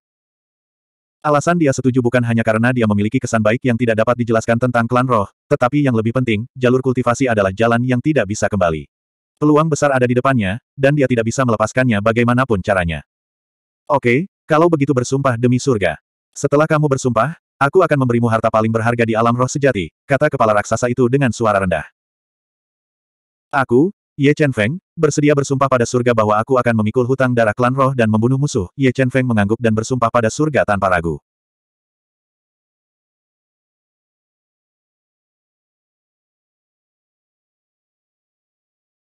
Alasan dia setuju bukan hanya karena dia memiliki kesan baik yang tidak dapat dijelaskan tentang klan roh, tetapi yang lebih penting, jalur kultivasi adalah jalan yang tidak bisa kembali. Peluang besar ada di depannya, dan dia tidak bisa melepaskannya bagaimanapun caranya. Oke, kalau begitu bersumpah demi surga. Setelah kamu bersumpah, aku akan memberimu harta paling berharga di alam roh sejati, kata kepala raksasa itu dengan suara rendah. Aku, Ye Chen Feng, bersedia bersumpah pada surga bahwa aku akan memikul hutang darah klan roh dan membunuh musuh. Ye Chen Feng mengangguk dan bersumpah pada surga tanpa ragu.